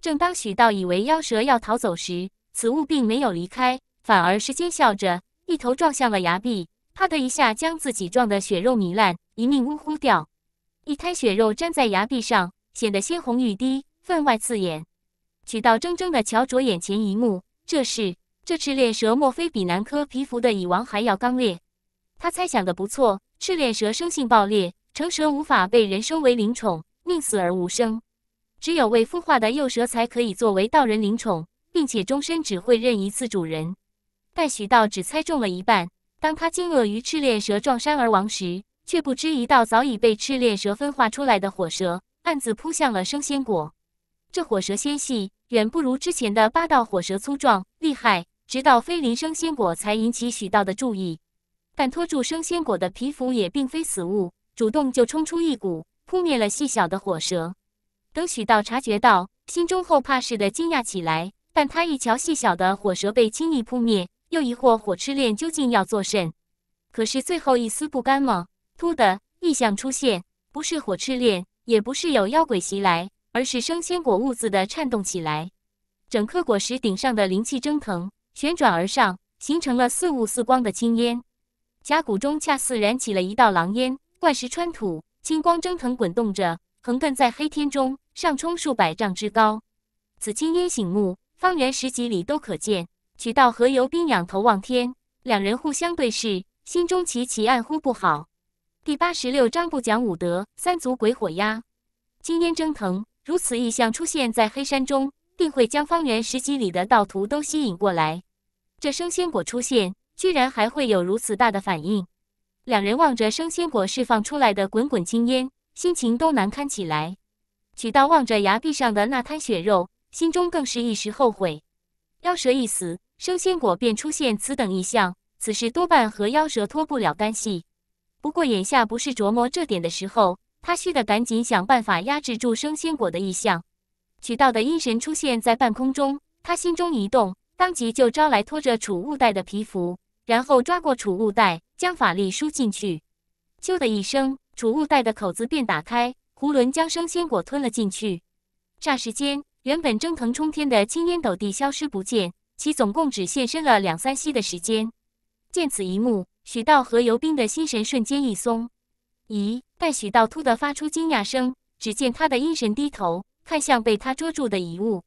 正当许道以为妖蛇要逃走时，此物并没有离开，反而是惊笑着，一头撞向了崖壁，啪的一下将自己撞得血肉糜烂，一命呜呼掉。一滩血肉粘在崖壁上，显得鲜红欲滴，分外刺眼。许道怔怔地瞧着眼前一幕，这是这赤练蛇莫非比南柯皮肤的蚁王还要刚烈？他猜想的不错，赤练蛇生性暴烈，成蛇无法被人收为灵宠，宁死而无生。只有未孵化的幼蛇才可以作为道人灵宠，并且终身只会认一次主人。但许道只猜中了一半。当他惊愕于赤练蛇撞山而亡时，却不知一道早已被赤练蛇分化出来的火蛇暗自扑向了生鲜果。这火蛇纤细。远不如之前的八道火蛇粗壮厉害，直到飞临生仙果才引起许道的注意。但拖住生仙果的皮肤也并非死物，主动就冲出一股，扑灭了细小的火蛇。等许道察觉到，心中后怕似的惊讶起来。但他一瞧细小的火蛇被轻易扑灭，又疑惑火赤炼究竟要做甚。可是最后一丝不甘吗？突的异象出现，不是火赤炼，也不是有妖鬼袭来。而是生鲜果物自的颤动起来，整颗果实顶上的灵气蒸腾旋转而上，形成了似雾似光的青烟。甲骨中恰似燃起了一道狼烟，怪石穿土，青光蒸腾滚动着，横亘在黑天中，上冲数百丈之高。此青烟醒目，方圆十几里都可见。取道和游兵仰头望天，两人互相对视，心中齐齐暗呼不好。第八十六章不讲武德，三足鬼火压，青烟蒸腾。如此异象出现在黑山中，定会将方圆十几里的道徒都吸引过来。这生仙果出现，居然还会有如此大的反应。两人望着生仙果释放出来的滚滚青烟，心情都难堪起来。曲道望着崖壁上的那滩血肉，心中更是一时后悔。妖蛇一死，生仙果便出现此等异象，此事多半和妖蛇脱不了干系。不过眼下不是琢磨这点的时候。他虚的，赶紧想办法压制住生鲜果的异象。许道的阴神出现在半空中，他心中一动，当即就招来拖着储物袋的皮符，然后抓过储物袋，将法力输进去。咻的一声，储物袋的口子便打开，囫囵将生鲜果吞了进去。霎时间，原本蒸腾冲天的青烟斗地消失不见。其总共只现身了两三息的时间。见此一幕，许道和游兵的心神瞬间一松。咦？但许道突的发出惊讶声。只见他的阴神低头看向被他捉住的遗物，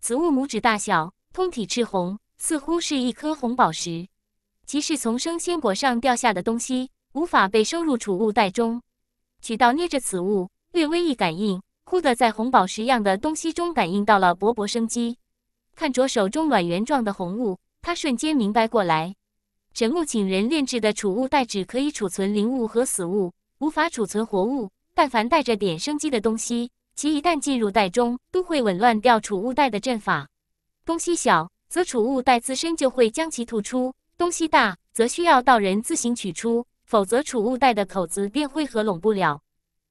此物拇指大小，通体赤红，似乎是一颗红宝石。即是从生鲜果上掉下的东西，无法被收入储物袋中。许道捏着此物，略微一感应，忽的在红宝石样的东西中感应到了勃勃生机。看着手中卵圆状的红雾，他瞬间明白过来：神木请人炼制的储物袋只可以储存灵物和死物。无法储存活物，但凡带着点生机的东西，其一旦进入袋中，都会紊乱掉储物袋的阵法。东西小，则储物袋自身就会将其吐出；东西大，则需要道人自行取出，否则储物袋的口子便会合拢不了。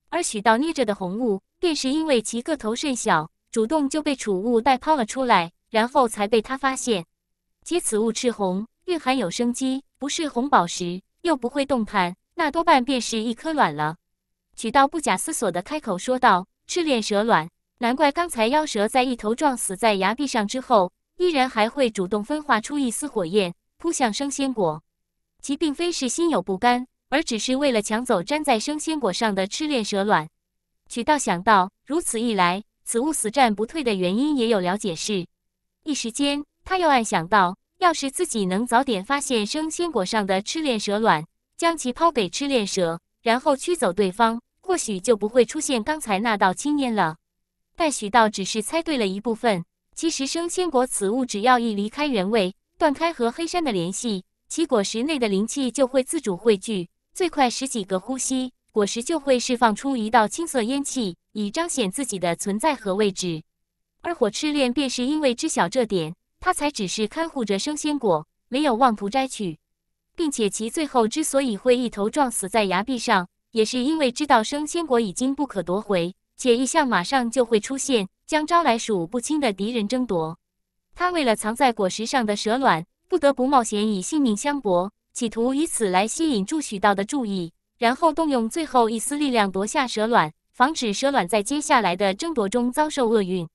而许道捏着的红雾，便是因为其个头甚小，主动就被储物袋抛了出来，然后才被他发现。皆此物赤红，蕴含有生机，不是红宝石，又不会动弹。那多半便是一颗卵了，曲道不假思索地开口说道：“赤练蛇卵，难怪刚才妖蛇在一头撞死在崖壁上之后，依然还会主动分化出一丝火焰扑向生仙果，其并非是心有不甘，而只是为了抢走粘在生仙果上的赤练蛇卵。”曲道想到，如此一来，此物死战不退的原因也有了解释。一时间，他又暗想到，要是自己能早点发现生仙果上的赤练蛇卵。将其抛给赤炼蛇，然后驱走对方，或许就不会出现刚才那道青烟了。但许道只是猜对了一部分。其实生仙果此物只要一离开原位，断开和黑山的联系，其果实内的灵气就会自主汇聚，最快十几个呼吸，果实就会释放出一道青色烟气，以彰显自己的存在和位置。而火赤练便是因为知晓这点，他才只是看护着生仙果，没有妄图摘取。并且其最后之所以会一头撞死在崖壁上，也是因为知道生仙果已经不可夺回，且异象马上就会出现，将招来数不清的敌人争夺。他为了藏在果实上的蛇卵，不得不冒险以性命相搏，企图以此来吸引住许道的注意，然后动用最后一丝力量夺下蛇卵，防止蛇卵在接下来的争夺中遭受厄运。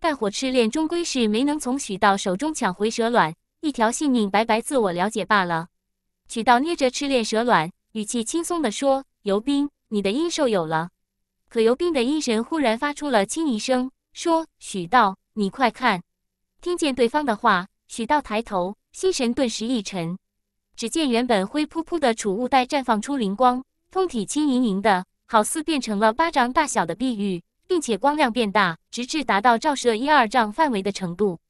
但火赤炼终归是没能从许道手中抢回蛇卵，一条性命白白自我了解罢了。许道捏着赤练蛇卵，语气轻松地说：“尤斌，你的阴兽有了。”可尤斌的阴神忽然发出了轻吟声，说：“许道，你快看！”听见对方的话，许道抬头，心神顿时一沉。只见原本灰扑扑的储物袋绽放出灵光，通体轻盈盈的，好似变成了巴掌大小的碧玉，并且光亮变大，直至达到照射一二丈范围的程度。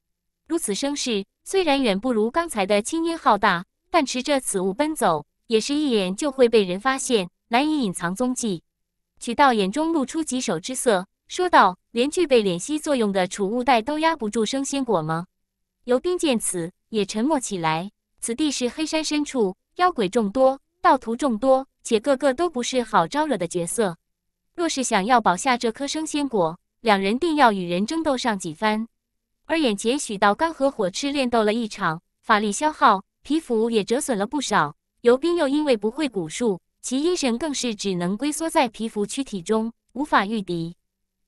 如此声势，虽然远不如刚才的轻音浩大。但持着此物奔走，也是一眼就会被人发现，难以隐藏踪迹。许道眼中露出棘手之色，说道：“连具备敛息作用的储物袋都压不住生仙果吗？”游兵见此，也沉默起来。此地是黑山深处，妖鬼众多，盗徒众多，且个个都不是好招惹的角色。若是想要保下这颗生仙果，两人定要与人争斗上几番。而眼前许道刚和火痴练斗了一场，法力消耗。皮肤也折损了不少，尤斌又因为不会蛊术，其阴神更是只能龟缩在皮肤躯体中，无法御敌。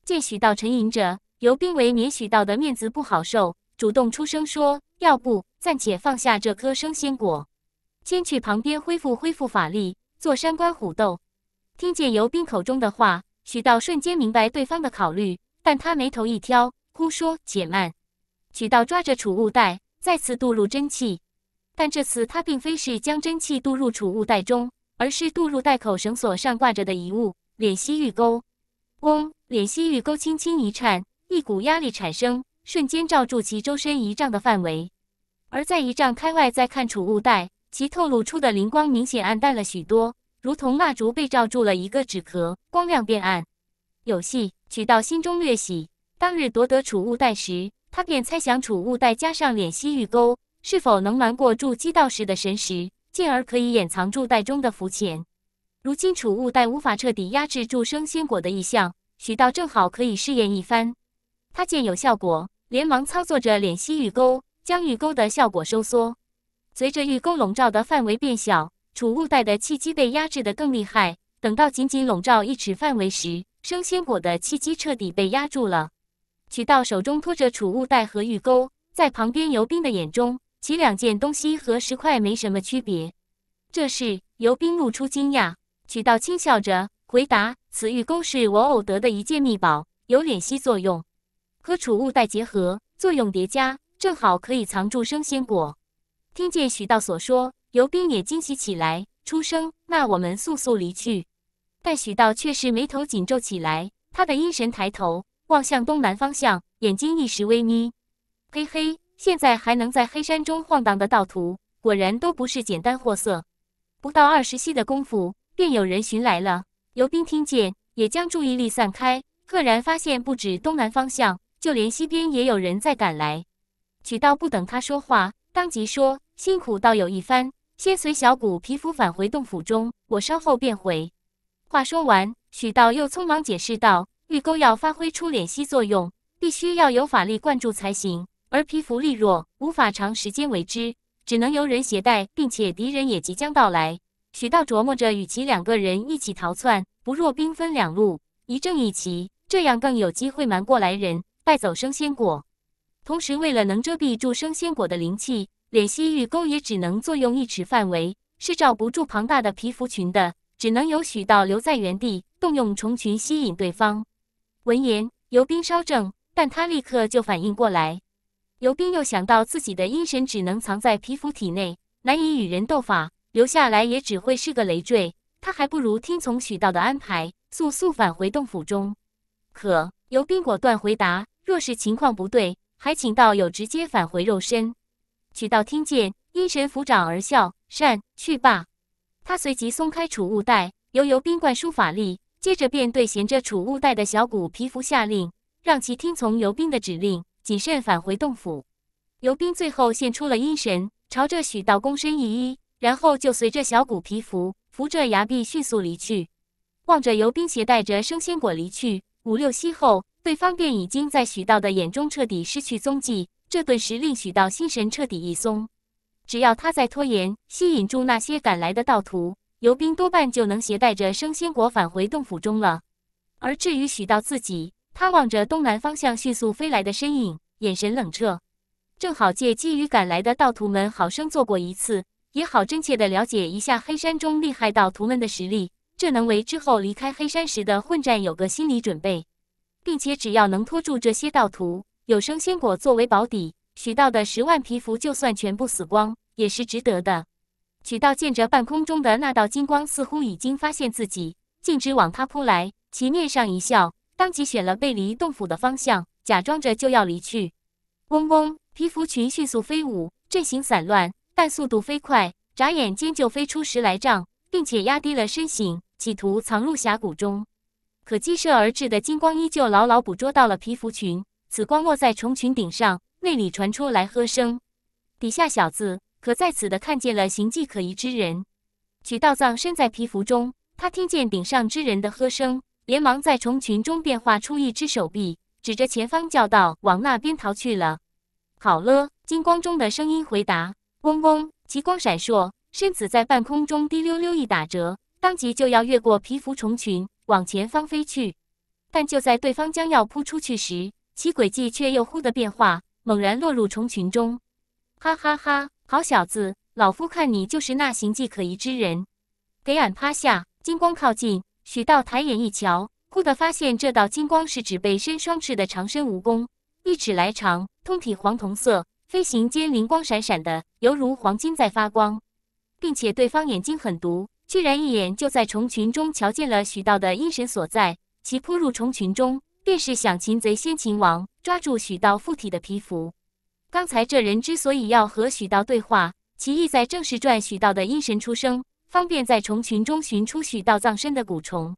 见许道沉吟着，尤斌为免许道的面子不好受，主动出声说：“要不暂且放下这颗生仙果，先去旁边恢复恢复法力，做山观虎斗。”听见尤斌口中的话，许道瞬间明白对方的考虑，但他眉头一挑，哭说：“且慢！”许道抓着储物袋，再次注入真气。但这次他并非是将真气渡入储物袋中，而是渡入袋口绳索上挂着的遗物脸吸玉钩。嗡，脸吸玉钩轻轻一颤，一股压力产生，瞬间罩住其周身一丈的范围。而在一丈开外再看储物袋，其透露出的灵光明显暗淡了许多，如同蜡烛被罩住了一个纸壳，光亮变暗。有戏，曲道心中略喜。当日夺得储物袋时，他便猜想储物袋加上脸吸玉钩。是否能瞒过筑基道士的神识，进而可以掩藏住袋中的浮潜。如今储物袋无法彻底压制住生仙果的异象，许道正好可以试验一番。他见有效果，连忙操作着敛息玉钩，将玉钩的效果收缩。随着玉钩笼罩的范围变小，储物袋的气机被压制得更厉害。等到仅仅笼罩一尺范围时，生仙果的气机彻底被压住了。许道手中托着储物袋和玉钩，在旁边游兵的眼中。其两件东西和石块没什么区别。这是尤斌露出惊讶，曲道轻笑着回答：“此玉弓是我偶得的一件秘宝，有敛息作用，和储物袋结合，作用叠加，正好可以藏住生鲜果。”听见许道所说，尤斌也惊喜起来，出声：“那我们速速离去。”但许道却是眉头紧皱起来，他的阴神抬头望向东南方向，眼睛一时微眯。嘿嘿。现在还能在黑山中晃荡的盗徒，果然都不是简单货色。不到二十息的功夫，便有人寻来了。游兵听见，也将注意力散开，赫然发现不止东南方向，就连西边也有人在赶来。曲道不等他说话，当即说：“辛苦道友一番，先随小谷皮肤返回洞府中，我稍后便回。”话说完，许道又匆忙解释道：“玉钩要发挥出敛息作用，必须要有法力灌注才行。”而皮肤力弱，无法长时间为之，只能由人携带，并且敌人也即将到来。许道琢磨着，与其两个人一起逃窜，不若兵分两路，一正一奇，这样更有机会瞒过来人带走生鲜果。同时，为了能遮蔽住生鲜果的灵气，敛息玉钩也只能作用一尺范围，是罩不住庞大的皮肤群的，只能由许道留在原地，动用虫群吸引对方。闻言，尤斌稍怔，但他立刻就反应过来。尤斌又想到自己的阴神只能藏在皮肤体内，难以与人斗法，留下来也只会是个累赘。他还不如听从许道的安排，速速返回洞府中。可尤斌果断回答：“若是情况不对，还请道友直接返回肉身。”许道听见，阴神抚掌而笑：“善去吧。”他随即松开储物袋，由尤斌灌输法力，接着便对衔着储物袋的小骨皮肤下令，让其听从尤斌的指令。谨慎返回洞府，尤斌最后现出了阴神，朝着许道躬身一揖，然后就随着小骨皮符扶着崖壁迅速离去。望着尤斌携带着生仙果离去，五六息后，对方便已经在许道的眼中彻底失去踪迹。这顿时令许道心神彻底一松。只要他再拖延，吸引住那些赶来的盗徒，尤斌多半就能携带着生仙果返回洞府中了。而至于许道自己，他望着东南方向迅速飞来的身影，眼神冷彻。正好借机与赶来的盗徒们，好生做过一次，也好真切的了解一下黑山中厉害盗徒们的实力，这能为之后离开黑山时的混战有个心理准备。并且只要能拖住这些盗徒，有生鲜果作为保底，取到的十万皮肤就算全部死光，也是值得的。取到见着半空中的那道金光，似乎已经发现自己，径直往他扑来，其面上一笑。当即选了背离洞府的方向，假装着就要离去。嗡嗡，皮肤群迅速飞舞，阵型散乱，但速度飞快，眨眼间就飞出十来丈，并且压低了身形，企图藏入峡谷中。可激射而至的金光依旧牢牢捕捉到了皮肤群。此光落在虫群顶上，内里传出来喝声：“底下小子，可在此的看见了形迹可疑之人。”取道藏身在皮肤中，他听见顶上之人的喝声。连忙在虫群中变化出一只手臂，指着前方叫道：“往那边逃去了！”好了，金光中的声音回答：“嗡嗡，奇光闪烁，身子在半空中滴溜溜一打折，当即就要越过皮肤虫群往前方飞去。但就在对方将要扑出去时，其轨迹却又忽的变化，猛然落入虫群中。”哈哈哈！好小子，老夫看你就是那行迹可疑之人，给俺趴下！金光靠近。许道抬眼一瞧，忽地发现这道金光是指背身双翅的长身蜈蚣，一尺来长，通体黄铜色，飞行间灵光闪闪的，犹如黄金在发光，并且对方眼睛很毒，居然一眼就在虫群中瞧见了许道的阴神所在，其扑入虫群中，便是想擒贼先擒王，抓住许道附体的皮肤。刚才这人之所以要和许道对话，其意在正式传许道的阴神出生。方便在虫群中寻出许道葬身的蛊虫，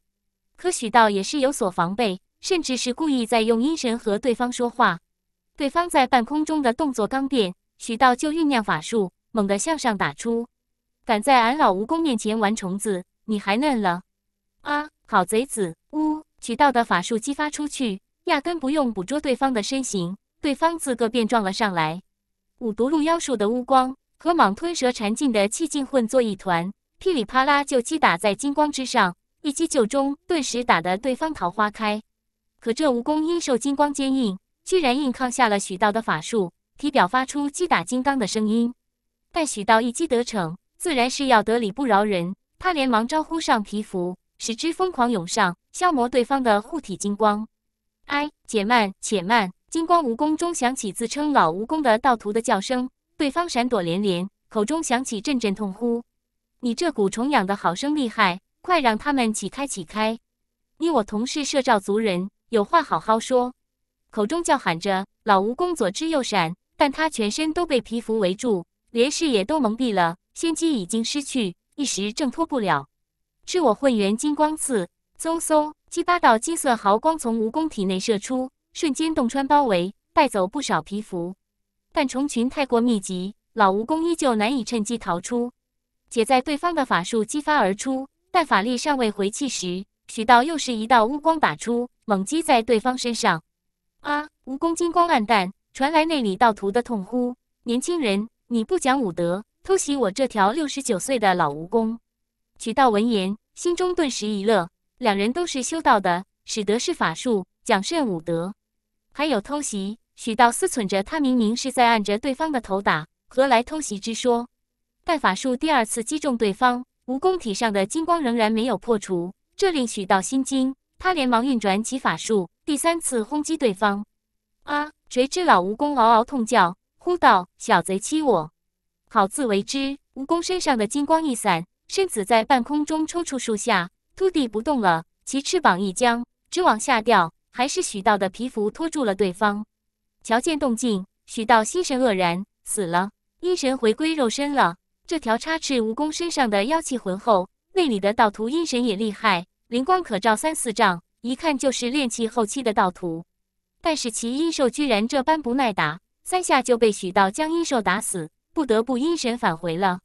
可许道也是有所防备，甚至是故意在用阴神和对方说话。对方在半空中的动作刚变，许道就酝酿法术，猛地向上打出。敢在俺老蜈蚣面前玩虫子，你还嫩了啊！好贼子，呜！许道的法术激发出去，压根不用捕捉对方的身形，对方自个便撞了上来。五毒鹿妖术的乌光和蟒吞蛇缠尽的气劲混作一团。噼里啪啦就击打在金光之上，一击就中，顿时打得对方桃花开。可这蜈蚣因受金光坚硬，居然硬抗下了许道的法术，体表发出击打金刚的声音。但许道一击得逞，自然是要得理不饶人。他连忙招呼上皮符，使之疯狂涌上，消磨对方的护体金光。哎，且慢且慢！金光蜈蚣中响起自称老蜈蚣的盗徒的叫声，对方闪躲连连，口中响起阵阵痛呼。你这蛊虫养的好生厉害，快让他们起开起开！你我同是摄照族人，有话好好说。口中叫喊着，老蜈蚣左支右闪，但他全身都被皮肤围住，连视野都蒙蔽了，先机已经失去，一时挣脱不了。吃我混元金光刺！嗖嗖，七八道金色毫光从蜈蚣体内射出，瞬间洞穿包围，带走不少皮肤，但虫群太过密集，老蜈蚣依旧难以趁机逃出。且在对方的法术激发而出，但法力尚未回气时，许道又是一道乌光打出，猛击在对方身上。啊！蜈蚣金光暗淡，传来内里道徒的痛呼：“年轻人，你不讲武德，偷袭我这条六十九岁的老蜈蚣！”许道闻言，心中顿时一乐。两人都是修道的，使得是法术，讲甚武德？还有偷袭？许道思忖着，他明明是在按着对方的头打，何来偷袭之说？但法术第二次击中对方，蜈蚣体上的金光仍然没有破除，这令许道心惊。他连忙运转起法术，第三次轰击对方。啊！谁知老蜈蚣嗷嗷痛叫，呼道：“小贼欺我，好自为之！”蜈蚣身上的金光一散，身子在半空中抽搐数下，突地不动了。其翅膀一僵，直往下掉。还是许道的皮肤拖住了对方。瞧见动静，许道心神愕然：死了，阴神回归肉身了。这条插翅蜈蚣身上的妖气浑厚，内里的道徒阴神也厉害，灵光可照三四丈，一看就是炼气后期的道徒。但是其阴兽居然这般不耐打，三下就被许道将阴兽打死，不得不阴神返回了。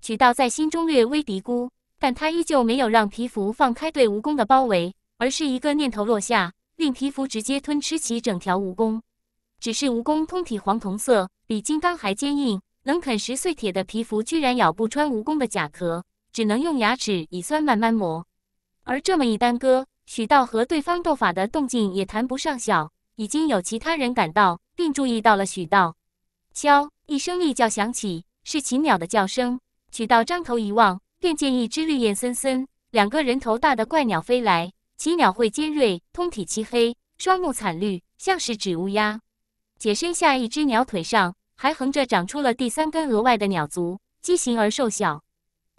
许道在心中略微嘀咕，但他依旧没有让皮肤放开对蜈蚣的包围，而是一个念头落下，令皮肤直接吞吃起整条蜈蚣。只是蜈蚣通体黄铜色，比金刚还坚硬。能啃食碎铁的皮肤，居然咬不穿蜈蚣的甲壳，只能用牙齿以酸慢慢磨。而这么一耽搁，许道和对方斗法的动静也谈不上小，已经有其他人赶到并注意到了许道。敲！一声厉叫响起，是禽鸟的叫声。许道张头一望，便见一只绿焰森森、两个人头大的怪鸟飞来。奇鸟喙尖锐，通体漆黑，双目惨绿，像是纸乌鸦。解身下一只鸟腿上。还横着长出了第三根额外的鸟足，畸形而瘦小。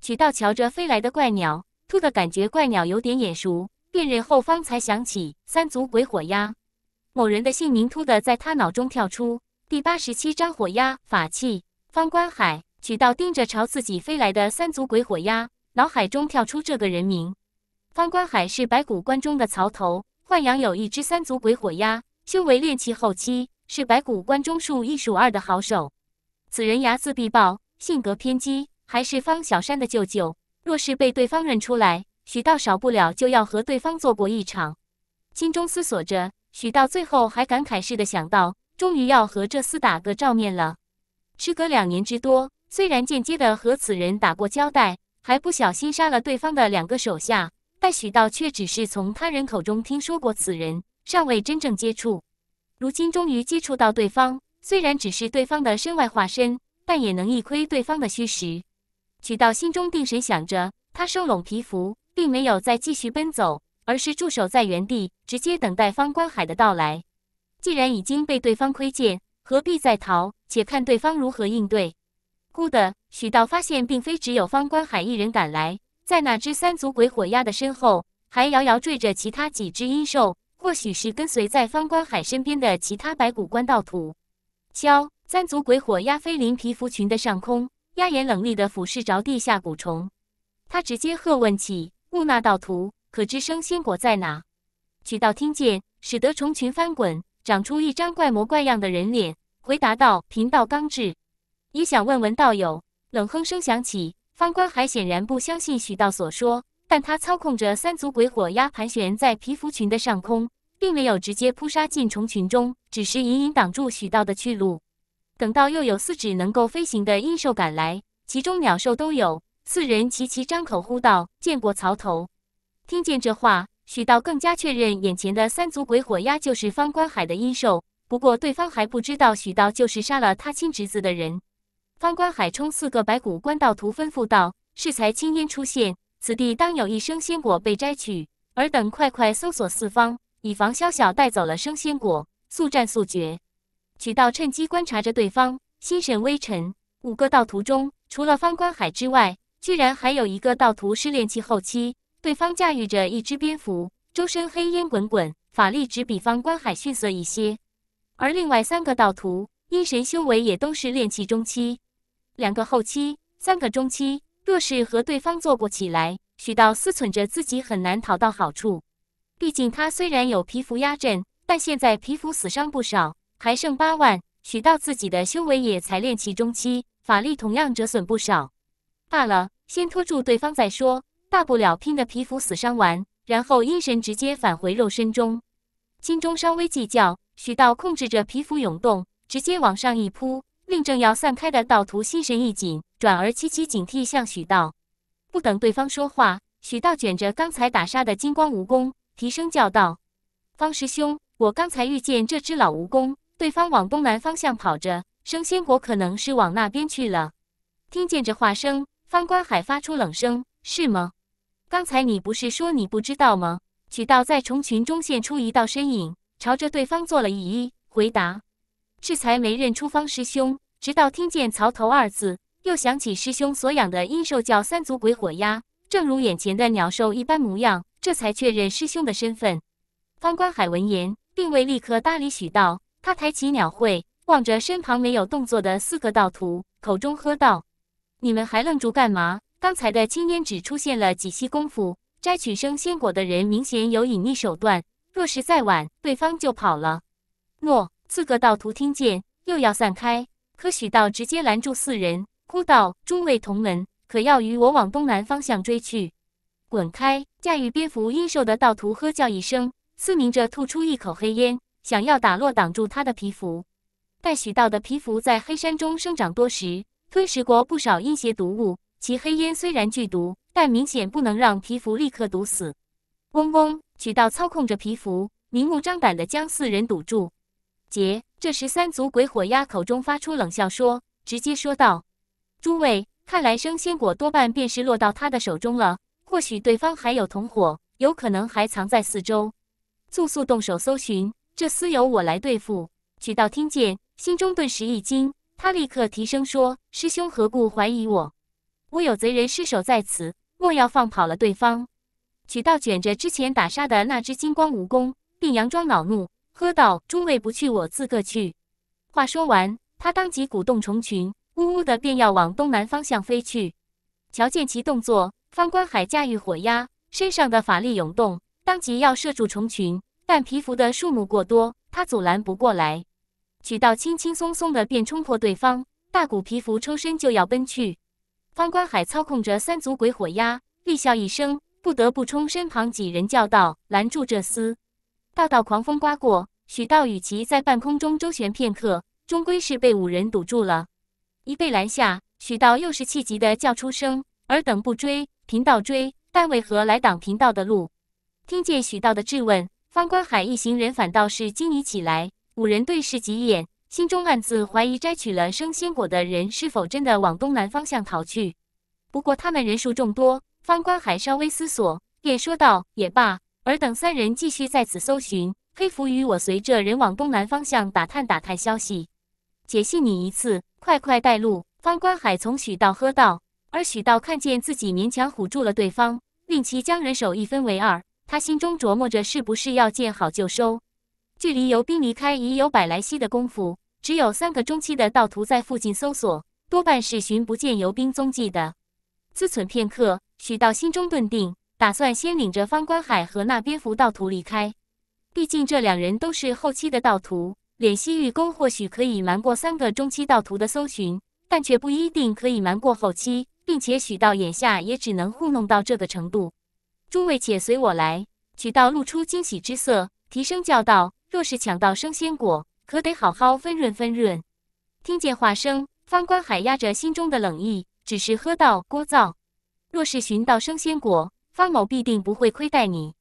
曲道瞧着飞来的怪鸟，突的感觉怪鸟有点眼熟，辨认后方才想起三足鬼火鸭。某人的姓名突的在他脑中跳出。第八十七章火鸭法器方观海。曲道盯着朝自己飞来的三足鬼火鸭，脑海中跳出这个人名。方观海是白骨关中的曹头，豢养有一只三足鬼火鸭，修为炼气后期。是白骨关中数一数二的好手，此人睚眦必报，性格偏激，还是方小山的舅舅。若是被对方认出来，许道少不了就要和对方做过一场。心中思索着，许道最后还感慨似的想到：终于要和这厮打个照面了。时隔两年之多，虽然间接的和此人打过交待，还不小心杀了对方的两个手下，但许道却只是从他人口中听说过此人，尚未真正接触。如今终于接触到对方，虽然只是对方的身外化身，但也能一窥对方的虚实。许道心中定神想着，他收拢皮肤，并没有再继续奔走，而是驻守在原地，直接等待方观海的到来。既然已经被对方窥见，何必再逃？且看对方如何应对。忽的，许道发现并非只有方观海一人赶来，在那只三足鬼火鸭的身后，还遥遥缀着其他几只阴兽。或许是跟随在方观海身边的其他白骨官道徒，敲三足鬼火压飞临皮肤群的上空，压眼冷厉地俯视着地下蛊虫。他直接喝问起木纳道徒，可知生仙果在哪？许道听见，使得虫群翻滚，长出一张怪模怪样的人脸，回答道：“贫道刚至。”你想问问道友？冷哼声响起，方观海显然不相信许道所说。但他操控着三足鬼火压盘旋在皮肤群的上空，并没有直接扑杀进虫群中，只是隐隐挡住许道的去路。等到又有四只能够飞行的阴兽赶来，其中鸟兽都有，四人齐齐张口呼道：“见过曹头。”听见这话，许道更加确认眼前的三足鬼火压就是方观海的阴兽。不过对方还不知道许道就是杀了他亲侄子的人。方观海冲四个白骨关道徒吩咐道：“适才青烟出现。”此地当有一生仙果被摘取，尔等快快搜索四方，以防宵小带走了生仙果，速战速决。曲道趁机观察着对方，心神微沉。五个盗徒中，除了方观海之外，居然还有一个盗徒是炼气后期。对方驾驭着一只蝙蝠，周身黑烟滚滚，法力只比方观海逊色一些。而另外三个盗徒，阴神修为也都是炼气中期，两个后期，三个中期。若是和对方做不起来，许道思忖着自己很难讨到好处。毕竟他虽然有皮肤压阵，但现在皮肤死伤不少，还剩八万。许道自己的修为也才练其中期，法力同样折损不少。罢了，先拖住对方再说，大不了拼的皮肤死伤完，然后阴神直接返回肉身中。心中稍微计较，许道控制着皮肤涌动，直接往上一扑，令正要散开的道徒心神一紧。转而凄凄警惕向许道，不等对方说话，许道卷着刚才打杀的金光蜈蚣，提声叫道：“方师兄，我刚才遇见这只老蜈蚣，对方往东南方向跑着，升仙国可能是往那边去了。”听见这话声，方观海发出冷声：“是吗？刚才你不是说你不知道吗？”许道在虫群中现出一道身影，朝着对方作了一揖，回答：“是才没认出方师兄，直到听见‘曹头’二字。”又想起师兄所养的阴兽叫三足鬼火鸭，正如眼前的鸟兽一般模样，这才确认师兄的身份。方观海闻言，并未立刻搭理许道，他抬起鸟喙，望着身旁没有动作的四个道徒，口中喝道：“你们还愣住干嘛？刚才的青烟只出现了几息功夫，摘取生仙果的人明显有隐匿手段，若是再晚，对方就跑了。”“诺。”四个道徒听见，又要散开，可许道直接拦住四人。哭道：“诸位同门，可要与我往东南方向追去！”滚开！驾驭蝙蝠阴兽的道徒喝叫一声，嘶鸣着吐出一口黑烟，想要打落挡住他的皮肤。但许道的皮肤在黑山中生长多时，吞食过不少阴邪毒物，其黑烟虽然剧毒，但明显不能让皮肤立刻毒死。嗡嗡！许道操控着皮肤，明目张胆地将四人堵住。杰，这时三足鬼火鸭口中发出冷笑，说：“直接说道。”诸位，看来生鲜果多半便是落到他的手中了。或许对方还有同伙，有可能还藏在四周。速速动手搜寻，这厮由我来对付。曲道听见，心中顿时一惊，他立刻提升说：“师兄何故怀疑我？我有贼人失手在此，莫要放跑了对方。”曲道卷着之前打杀的那只金光蜈蚣，并佯装恼怒，喝道：“诸位不去，我自个去。”话说完，他当即鼓动虫群。呜呜的，便要往东南方向飞去。瞧见其动作，方观海驾驭火鸭，身上的法力涌动，当即要射住虫群。但皮肤的数目过多，他阻拦不过来。曲道轻轻松松的便冲破对方，大股皮肤抽身就要奔去。方观海操控着三足鬼火鸭，厉笑一声，不得不冲身旁几人叫道：“拦住这厮！”道道狂风刮过，许道与其在半空中周旋片刻，终归是被五人堵住了。一被拦下，许道又是气急的叫出声：“尔等不追，贫道追，但为何来挡贫道的路？”听见许道的质问，方观海一行人反倒是惊疑起来。五人对视几眼，心中暗自怀疑摘取了生鲜果的人是否真的往东南方向逃去。不过他们人数众多，方观海稍微思索，便说道：“也罢，尔等三人继续在此搜寻，黑浮鱼，我随着人往东南方向打探打探消息，且信你一次。”快快带路！方观海从许道喝道，而许道看见自己勉强唬住了对方，令其将人手一分为二。他心中琢磨着，是不是要见好就收？距离游兵离开已有百来息的功夫，只有三个中期的盗徒在附近搜索，多半是寻不见游兵踪迹的。思忖片刻，许道心中顿定，打算先领着方观海和那蝙蝠盗徒离开，毕竟这两人都是后期的盗徒。敛息玉功或许可以瞒过三个中期盗徒的搜寻，但却不一定可以瞒过后期，并且许道眼下也只能糊弄到这个程度。诸位且随我来。许道露出惊喜之色，提升叫道：“若是抢到生鲜果，可得好好分润分润。”听见话声，方观海压着心中的冷意，只是喝道：“聒噪！若是寻到生鲜果，方某必定不会亏待你。”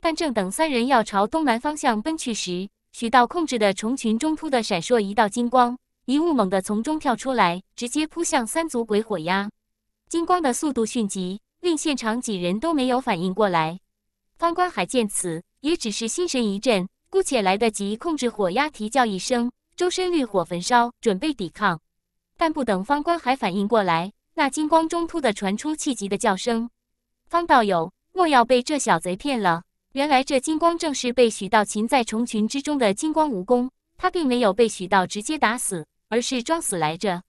但正等三人要朝东南方向奔去时。许道控制的虫群中突的闪烁一道金光，一物猛地从中跳出来，直接扑向三足鬼火鸭。金光的速度迅疾，令现场几人都没有反应过来。方观海见此，也只是心神一震，姑且来得及控制火鸭啼叫一声，周身绿火焚烧，准备抵抗。但不等方观海反应过来，那金光中突的传出气急的叫声：“方道友，莫要被这小贼骗了！”原来这金光正是被许道擒在虫群之中的金光蜈蚣，他并没有被许道直接打死，而是装死来着。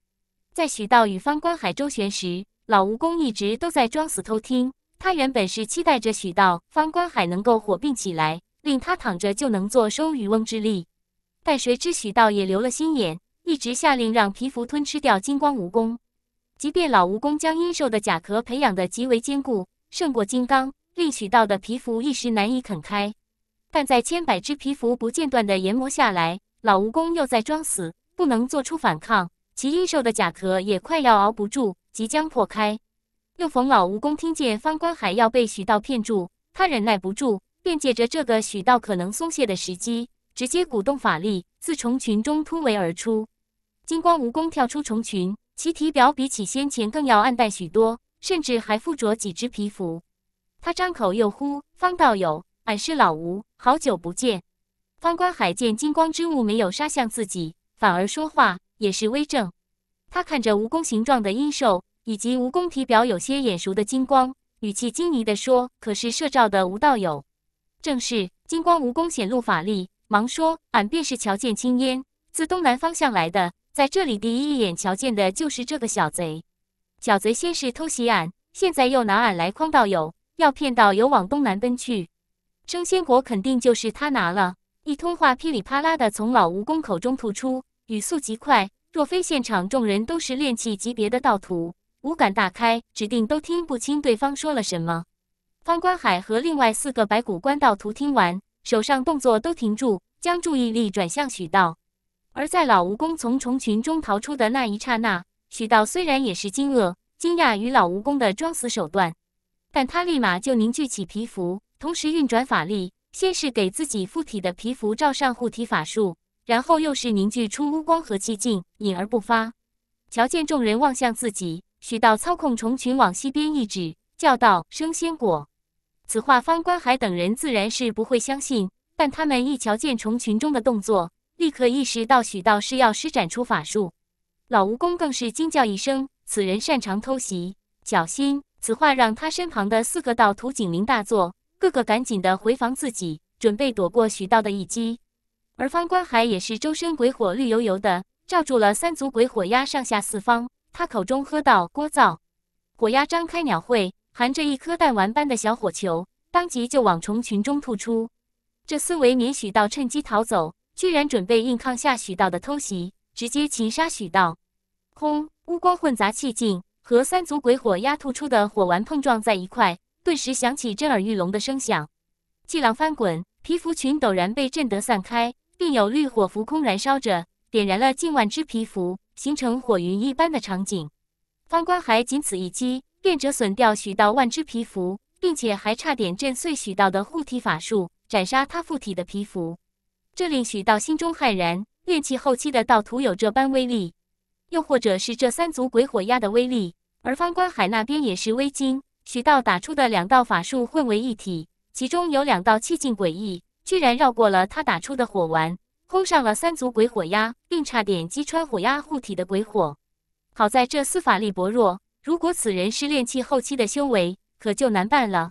在许道与方观海周旋时，老蜈蚣一直都在装死偷听。他原本是期待着许道、方观海能够火并起来，令他躺着就能坐收渔翁之利。但谁知许道也留了心眼，一直下令让皮肤吞吃掉金光蜈蚣。即便老蜈蚣将阴兽的甲壳培养得极为坚固，胜过金刚。令许道的皮肤一时难以啃开，但在千百只皮肤不间断的研磨下来，老蜈蚣又在装死，不能做出反抗，其硬寿的甲壳也快要熬不住，即将破开。又逢老蜈蚣听见方观海要被许道骗住，他忍耐不住，便借着这个许道可能松懈的时机，直接鼓动法力，自虫群中突围而出。金光蜈蚣跳出虫群，其体表比起先前更要暗淡许多，甚至还附着几只皮肤。他张口又呼方道友，俺是老吴，好久不见。方观海见金光之物没有杀向自己，反而说话，也是微怔。他看着蜈蚣形状的阴兽，以及蜈蚣体表有些眼熟的金光，语气惊疑地说：“可是摄照的吴道友？”正是金光蜈蚣显露法力，忙说：“俺便是瞧见青烟自东南方向来的，在这里第一眼瞧见的就是这个小贼。小贼先是偷袭俺，现在又拿俺来诓道友。”要骗导有往东南奔去，升仙果肯定就是他拿了。一通话噼里啪啦的从老蜈蚣口中吐出，语速极快。若非现场众人都是炼气级别的道徒，五感大开，指定都听不清对方说了什么。方观海和另外四个白骨关道徒听完，手上动作都停住，将注意力转向许道。而在老蜈蚣从虫群中逃出的那一刹那，许道虽然也是惊愕、惊讶于老蜈蚣的装死手段。但他立马就凝聚起皮肤，同时运转法力，先是给自己附体的皮肤罩上护体法术，然后又是凝聚出乌光和气劲，隐而不发。瞧见众人望向自己，许道操控虫群往西边一指，叫道：“生仙果。”此话方观海等人自然是不会相信，但他们一瞧见虫群中的动作，立刻意识到许道是要施展出法术。老蜈蚣更是惊叫一声：“此人擅长偷袭，小心！”此话让他身旁的四个道徒警铃大作，个个赶紧的回防自己，准备躲过许道的一击。而方观海也是周身鬼火绿油油的，罩住了三足鬼火鸭上下四方。他口中喝道：“聒噪！”火鸭张开鸟喙，含着一颗弹丸般的小火球，当即就往虫群中吐出。这思维免许道趁机逃走，居然准备硬抗下许道的偷袭，直接擒杀许道。轰！乌光混杂气劲。和三足鬼火压吐出的火丸碰撞在一块，顿时响起震耳欲聋的声响，气浪翻滚，皮肤群陡然被震得散开，并有绿火浮空燃烧着，点燃了近万只皮肤，形成火云一般的场景。方冠海仅此一击，便折损掉许道万只皮肤，并且还差点震碎许道的护体法术，斩杀他附体的皮肤。这令许道心中骇然，炼气后期的道徒有这般威力，又或者是这三足鬼火压的威力。而方观海那边也是微惊，许道打出的两道法术混为一体，其中有两道气劲诡异，居然绕过了他打出的火丸，轰上了三足鬼火鸦，并差点击穿火鸦护体的鬼火。好在这厮法力薄弱，如果此人是炼气后期的修为，可就难办了。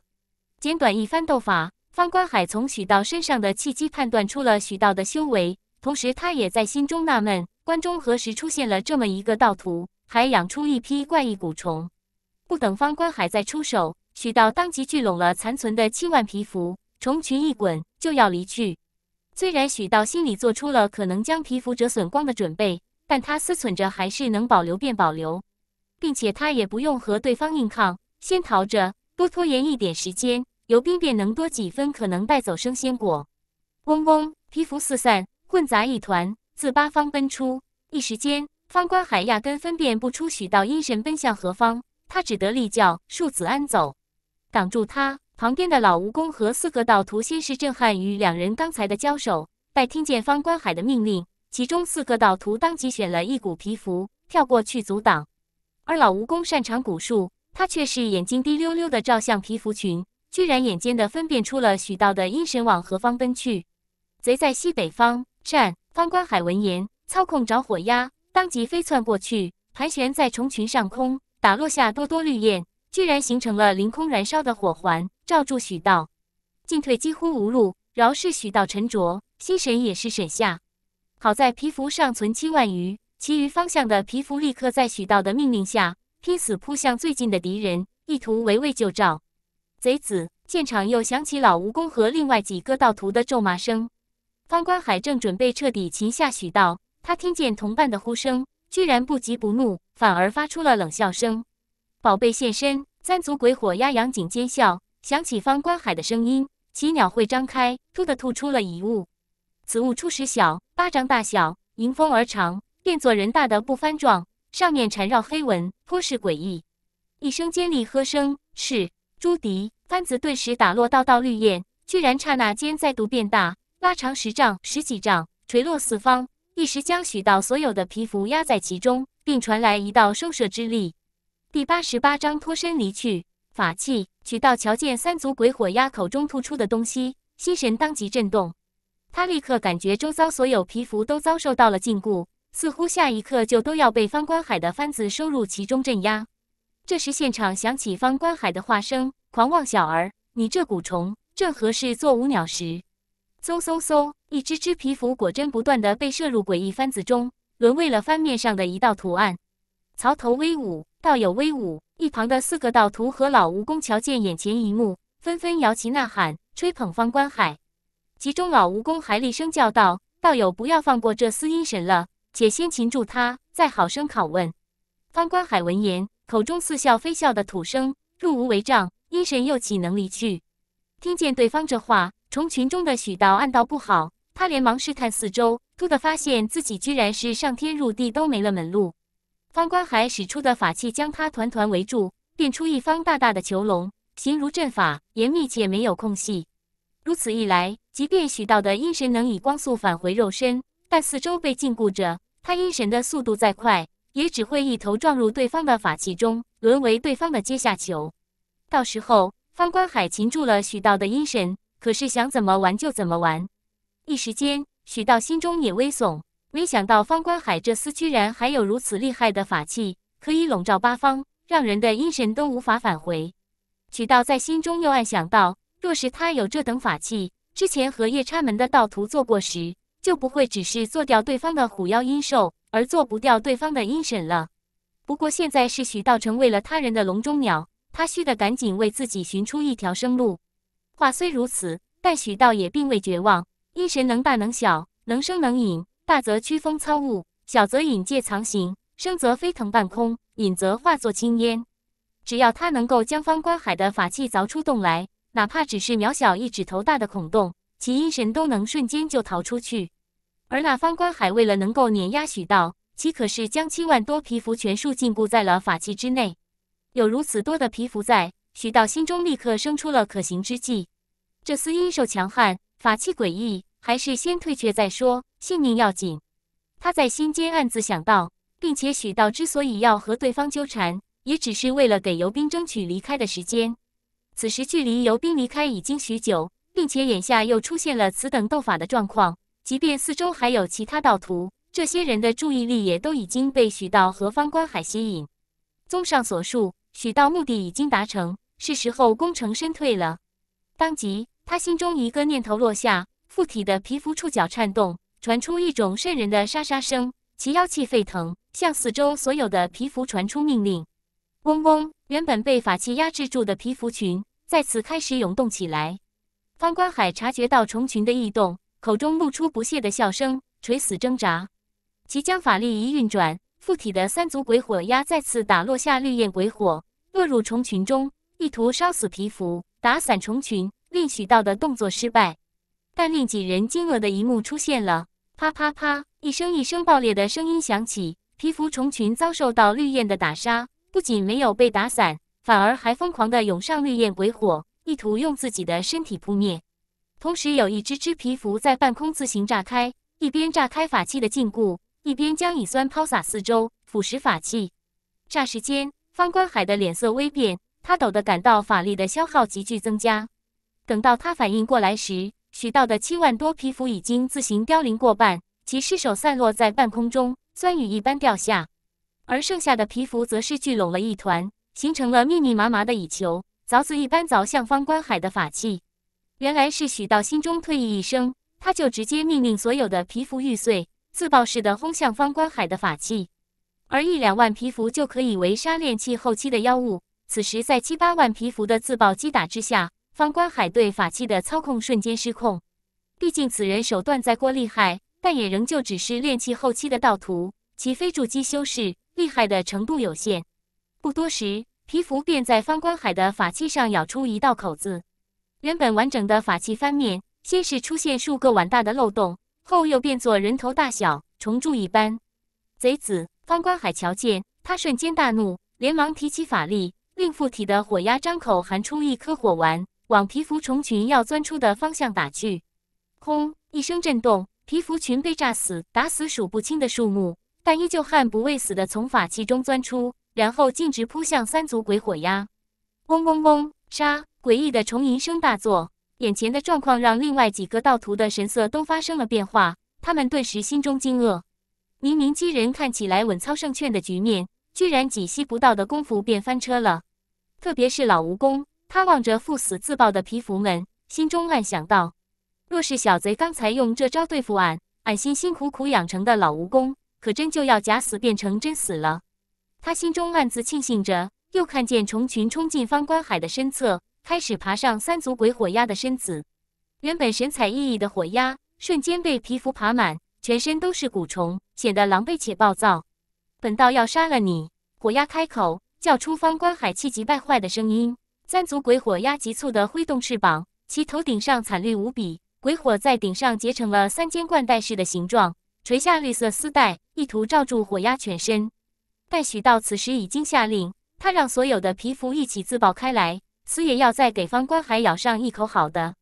简短一番斗法，方观海从许道身上的气机判断出了许道的修为，同时他也在心中纳闷：关中何时出现了这么一个道徒？还养出一批怪异蛊虫，不等方观海再出手，许道当即聚拢了残存的七万皮肤虫群一滚就要离去。虽然许道心里做出了可能将皮肤折损光的准备，但他思忖着还是能保留便保留，并且他也不用和对方硬抗，先逃着多拖延一点时间，尤兵便能多几分可能带走生鲜果。嗡嗡，皮肤四散混杂一团，自八方奔出，一时间。方观海压根分辨不出许道阴神奔向何方，他只得立叫：“竖子安走，挡住他！”旁边的老蜈蚣和四个道徒先是震撼于两人刚才的交手，待听见方观海的命令，其中四个道徒当即选了一股皮符跳过去阻挡，而老蜈蚣擅长蛊术，他却是眼睛滴溜溜的照向皮符群，居然眼尖的分辨出了许道的阴神往何方奔去。贼在西北方战方观海闻言，操控着火压当即飞窜过去，盘旋在虫群上空，打落下多多绿焰，居然形成了凌空燃烧的火环，罩住许道，进退几乎无路。饶是许道沉着，心神也是沈下。好在皮肤尚存七万余，其余方向的皮肤立刻在许道的命令下，拼死扑向最近的敌人，意图围魏救赵。贼子现场又响起老蜈蚣和另外几个盗徒的咒骂声。方观海正准备彻底擒下许道。他听见同伴的呼声，居然不急不怒，反而发出了冷笑声：“宝贝现身，三足鬼火压阳井尖笑。”响起方观海的声音，奇鸟喙张开，突地吐出了遗物。此物初始小，巴掌大小，迎风而长，变作人大的不翻状，上面缠绕黑纹，颇是诡异。一声尖利喝声，是朱迪幡子顿时打落道道绿叶，居然刹那间再度变大，拉长十丈、十几丈，垂落四方。一时将许道所有的皮肤压在其中，并传来一道收摄之力。第八十八章脱身离去。法器，许道瞧见三足鬼火鸭口中突出的东西，心神当即震动。他立刻感觉周遭所有皮肤都遭受到了禁锢，似乎下一刻就都要被方观海的幡子收入其中镇压。这时，现场响起方观海的话声：“狂妄小儿，你这蛊虫正合适做舞鸟时。嗖嗖嗖！一只只皮肤果真不断的被射入诡异幡子中，沦为了幡面上的一道图案。曹头威武，道友威武！一旁的四个道徒和老蜈蚣瞧见眼前一幕，纷纷摇旗呐喊，吹捧方观海。其中老蜈蚣还厉声叫道：“道友不要放过这司阴神了，且先擒住他，再好生拷问。”方观海闻言，口中似笑非笑的吐声：“入无为障，阴神又岂能离去？”听见对方这话。从群中的许道暗道不好，他连忙试探四周，突的发现自己居然是上天入地都没了门路。方观海使出的法器将他团团围住，变出一方大大的囚笼，形如阵法，严密且没有空隙。如此一来，即便许道的阴神能以光速返回肉身，但四周被禁锢着，他阴神的速度再快，也只会一头撞入对方的法器中，沦为对方的阶下囚。到时候，方观海擒住了许道的阴神。可是想怎么玩就怎么玩，一时间许道心中也微悚，没想到方观海这厮居然还有如此厉害的法器，可以笼罩八方，让人的阴神都无法返回。许道在心中又暗想到，若是他有这等法器，之前和夜叉门的盗徒做过时，就不会只是做掉对方的虎妖阴兽，而做不掉对方的阴神了。不过现在是许道成为了他人的笼中鸟，他须得赶紧为自己寻出一条生路。话虽如此，但许道也并未绝望。阴神能大能小，能生能隐，大则驱风操雾，小则隐界藏形；生则飞腾半空，隐则化作青烟。只要他能够将方观海的法器凿出洞来，哪怕只是渺小一指头大的孔洞，其阴神都能瞬间就逃出去。而那方观海为了能够碾压许道，其可是将七万多皮符全数禁锢在了法器之内。有如此多的皮符在。许道心中立刻生出了可行之计，这厮阴寿强悍，法器诡异，还是先退却再说，性命要紧。他在心间暗自想到，并且许道之所以要和对方纠缠，也只是为了给尤斌争取离开的时间。此时距离尤斌离开已经许久，并且眼下又出现了此等斗法的状况，即便四周还有其他道徒，这些人的注意力也都已经被许道和方观海吸引。综上所述，许道目的已经达成。是时候功成身退了。当即，他心中一个念头落下，附体的皮肤触角颤动，传出一种渗人的沙沙声。其妖气沸腾，向四周所有的皮肤传出命令。嗡嗡，原本被法器压制住的皮肤群再次开始涌动起来。方观海察觉到虫群的异动，口中露出不屑的笑声，垂死挣扎。其将法力一运转，附体的三足鬼火压再次打落下绿焰鬼火，落入虫群中。意图烧死皮肤，打散虫群，令许道的动作失败。但令几人惊愕的一幕出现了：啪啪啪，一声一声爆裂的声音响起，皮肤虫群遭受到绿焰的打杀，不仅没有被打散，反而还疯狂的涌上绿焰鬼火，意图用自己的身体扑灭。同时，有一只只皮肤在半空自行炸开，一边炸开法器的禁锢，一边将乙酸抛洒四周，腐蚀法器。霎时间，方观海的脸色微变。他陡的感到法力的消耗急剧增加，等到他反应过来时，许道的七万多皮肤已经自行凋零过半，其尸首散落在半空中，酸雨一般掉下；而剩下的皮肤则是聚拢了一团，形成了密密麻麻的蚁球，凿子一般凿向方观海的法器。原来是许道心中退役一生，他就直接命令所有的皮肤玉碎，自爆式的轰向方观海的法器，而一两万皮肤就可以围杀炼器后期的妖物。此时，在七八万皮肤的自爆击打之下，方观海对法器的操控瞬间失控。毕竟此人手段再过厉害，但也仍旧只是炼气后期的盗徒，其非筑基修士，厉害的程度有限。不多时，皮肤便在方观海的法器上咬出一道口子，原本完整的法器翻面，先是出现数个碗大的漏洞，后又变作人头大小，虫蛀一般。贼子方观海瞧见，他瞬间大怒，连忙提起法力。令附体的火鸦张口含出一颗火丸，往皮肤虫群要钻出的方向打去。轰！一声震动，皮肤群被炸死，打死数不清的树木，但依旧悍不畏死的从法器中钻出，然后径直扑向三足鬼火鸦。嗡嗡嗡！杀！诡异的虫吟声大作，眼前的状况让另外几个盗徒的神色都发生了变化，他们顿时心中惊愕。明明机人看起来稳操胜券的局面，居然几息不到的功夫便翻车了。特别是老蜈蚣，他望着赴死自爆的皮肤们，心中暗想道：“若是小贼刚才用这招对付俺，俺辛辛苦苦养成的老蜈蚣，可真就要假死变成真死了。”他心中暗自庆幸着，又看见虫群冲进方观海的身侧，开始爬上三足鬼火鸭的身子。原本神采奕奕的火鸭，瞬间被皮肤爬满，全身都是蛊虫，显得狼狈且暴躁。“本道要杀了你！”火鸭开口。叫出方观海气急败坏的声音，三足鬼火鸭急促地挥动翅膀，其头顶上惨绿无比，鬼火在顶上结成了三尖冠带似的形状，垂下绿色丝带，意图罩住火鸭全身。但许道此时已经下令，他让所有的皮肤一起自爆开来，死也要再给方观海咬上一口好的。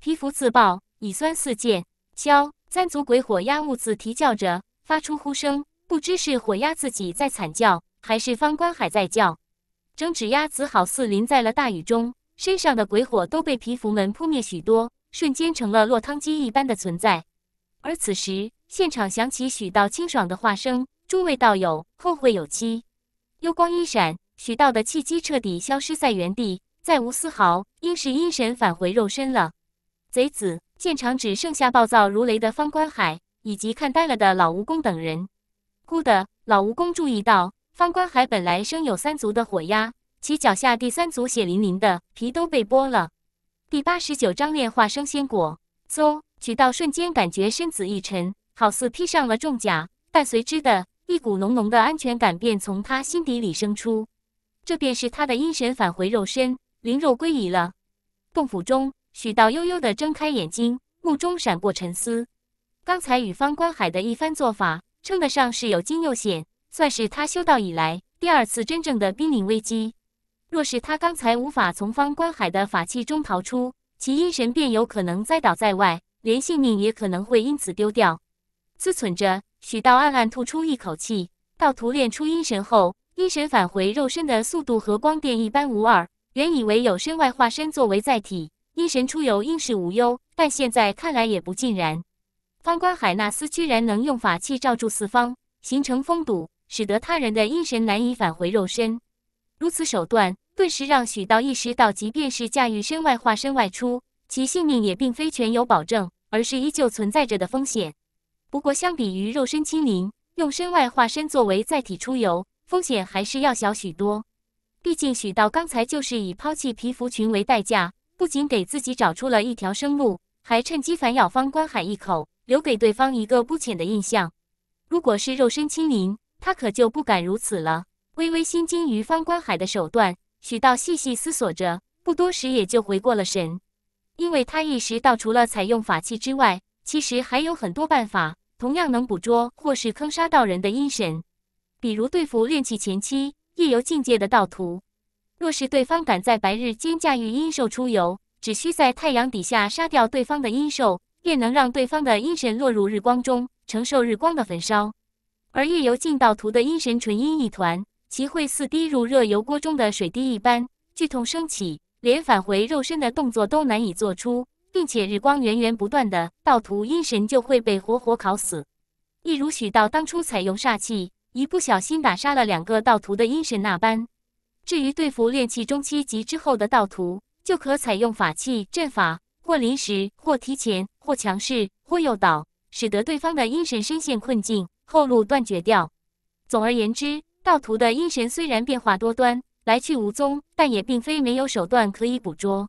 皮肤自爆，乙酸四溅，咻！三足鬼火鸭兀自啼叫着，发出呼声，不知是火鸭自己在惨叫。还是方观海在叫，整只鸭子好似淋在了大雨中，身上的鬼火都被皮符们扑灭许多，瞬间成了落汤鸡一般的存在。而此时，现场响起许道清爽的话声：“诸位道友，后会有期。”幽光一闪，许道的气机彻底消失在原地，再无丝毫。应是阴神返回肉身了。贼子，现场只剩下暴躁如雷的方观海，以及看呆了的老蜈蚣等人。忽的，老蜈蚣注意到。方观海本来生有三足的火鸭，其脚下第三足血淋淋的皮都被剥了。第八十九章炼化生仙果，嗖！许道瞬间感觉身子一沉，好似披上了重甲，但随之的一股浓浓的安全感便从他心底里生出，这便是他的阴神返回肉身，灵肉归一了。洞府中，许道悠悠的睁开眼睛，目中闪过沉思。刚才与方观海的一番做法，称得上是有惊又险。算是他修道以来第二次真正的濒临危机。若是他刚才无法从方观海的法器中逃出，其阴神便有可能栽倒在外，连性命也可能会因此丢掉。思忖着，许道暗暗吐出一口气。道徒练出阴神后，阴神返回肉身的速度和光电一般无二。原以为有身外化身作为载体，阴神出游应是无忧，但现在看来也不尽然。方观海那厮居然能用法器罩住四方，形成封堵。使得他人的阴神难以返回肉身，如此手段顿时让许道意识到，即便是驾驭身外化身外出，其性命也并非全有保证，而是依旧存在着的风险。不过，相比于肉身亲临，用身外化身作为载体出游，风险还是要小许多。毕竟许道刚才就是以抛弃皮肤群为代价，不仅给自己找出了一条生路，还趁机反咬方观海一口，留给对方一个不浅的印象。如果是肉身亲临，他可就不敢如此了。微微心惊于方观海的手段，许道细细思索着，不多时也就回过了神，因为他意识到，除了采用法器之外，其实还有很多办法，同样能捕捉或是坑杀道人的阴神。比如对付炼气前期夜游境界的盗徒，若是对方敢在白日间驾驭阴兽出游，只需在太阳底下杀掉对方的阴兽，便能让对方的阴神落入日光中，承受日光的焚烧。而夜游进道图的阴神纯阴一团，其会似滴入热油锅中的水滴一般，剧痛升起，连返回肉身的动作都难以做出，并且日光源源不断的，盗图阴神就会被活活烤死，一如许道当初采用煞气，一不小心打杀了两个盗图的阴神那般。至于对付炼气中期及之后的盗图，就可采用法器、阵法，或临时，或提前，或强势，或诱导，使得对方的阴神深陷困境。后路断绝掉。总而言之，盗图的阴神虽然变化多端，来去无踪，但也并非没有手段可以捕捉。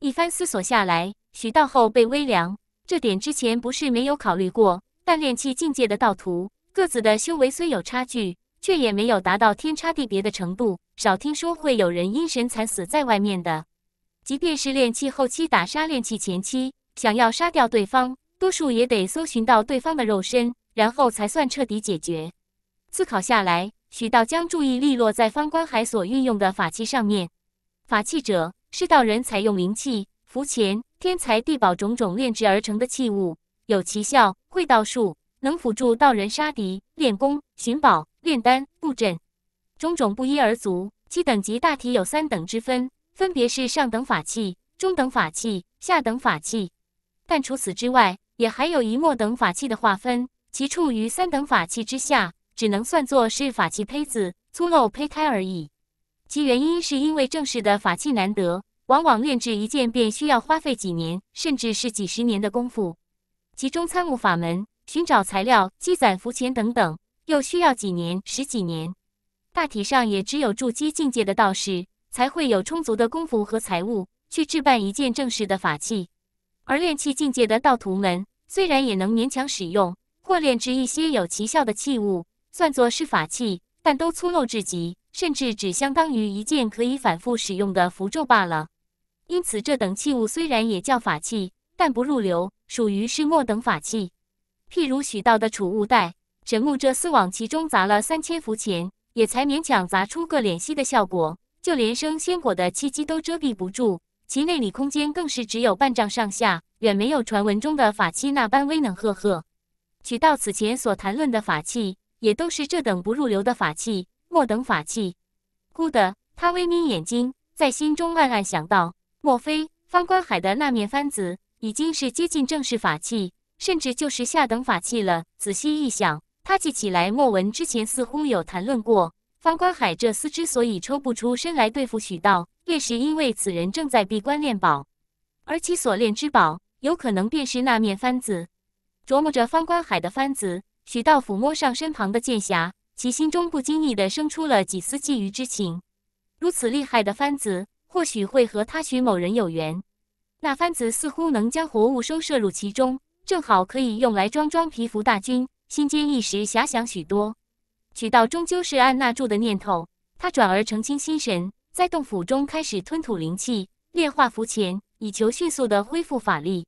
一番思索下来，许道后被微凉，这点之前不是没有考虑过。但炼气境界的盗徒，各自的修为虽有差距，却也没有达到天差地别的程度。少听说会有人阴神惨死在外面的。即便是炼气后期打杀炼气前期，想要杀掉对方，多数也得搜寻到对方的肉身。然后才算彻底解决。思考下来，许道将注意力落在方观海所运用的法器上面。法器者，是道人采用灵气、符钱、天材地宝种种炼制而成的器物，有奇效，会道术，能辅助道人杀敌、练功、寻宝、炼丹、布阵，种种不一而足。其等级大体有三等之分，分别是上等法器、中等法器、下等法器。但除此之外，也还有一末等法器的划分。其处于三等法器之下，只能算作是法器胚子、粗陋胚胎而已。其原因是因为正式的法器难得，往往炼制一件便需要花费几年，甚至是几十年的功夫。其中参悟法门、寻找材料、积攒符钱等等，又需要几年、十几年。大体上也只有筑基境界的道士，才会有充足的功夫和财物去置办一件正式的法器。而炼器境界的道徒们，虽然也能勉强使用。或炼制一些有奇效的器物，算作是法器，但都粗陋至极，甚至只相当于一件可以反复使用的符咒罢了。因此，这等器物虽然也叫法器，但不入流，属于是末等法器。譬如许道的储物袋，神木这厮往其中砸了三千符钱，也才勉强砸出个敛息的效果，就连生仙果的契机都遮蔽不住，其内里空间更是只有半丈上下，远没有传闻中的法器那般威能赫赫。许道此前所谈论的法器，也都是这等不入流的法器、末等法器。忽的，他微眯眼睛，在心中暗暗想到：莫非方观海的那面幡子，已经是接近正式法器，甚至就是下等法器了？仔细一想，他记起来，莫文之前似乎有谈论过方观海。这厮之所以抽不出身来对付许道，便是因为此人正在闭关练宝，而其所练之宝，有可能便是那面幡子。琢磨着方观海的番子，许道抚摸上身旁的剑匣，其心中不经意地生出了几丝觊觎之情。如此厉害的番子，或许会和他许某人有缘。那番子似乎能将活物收摄入其中，正好可以用来装装皮肤大军。心间一时遐想许多，许道终究是按捺住的念头。他转而澄清心神，在洞府中开始吞吐灵气，炼化符钱，以求迅速地恢复法力。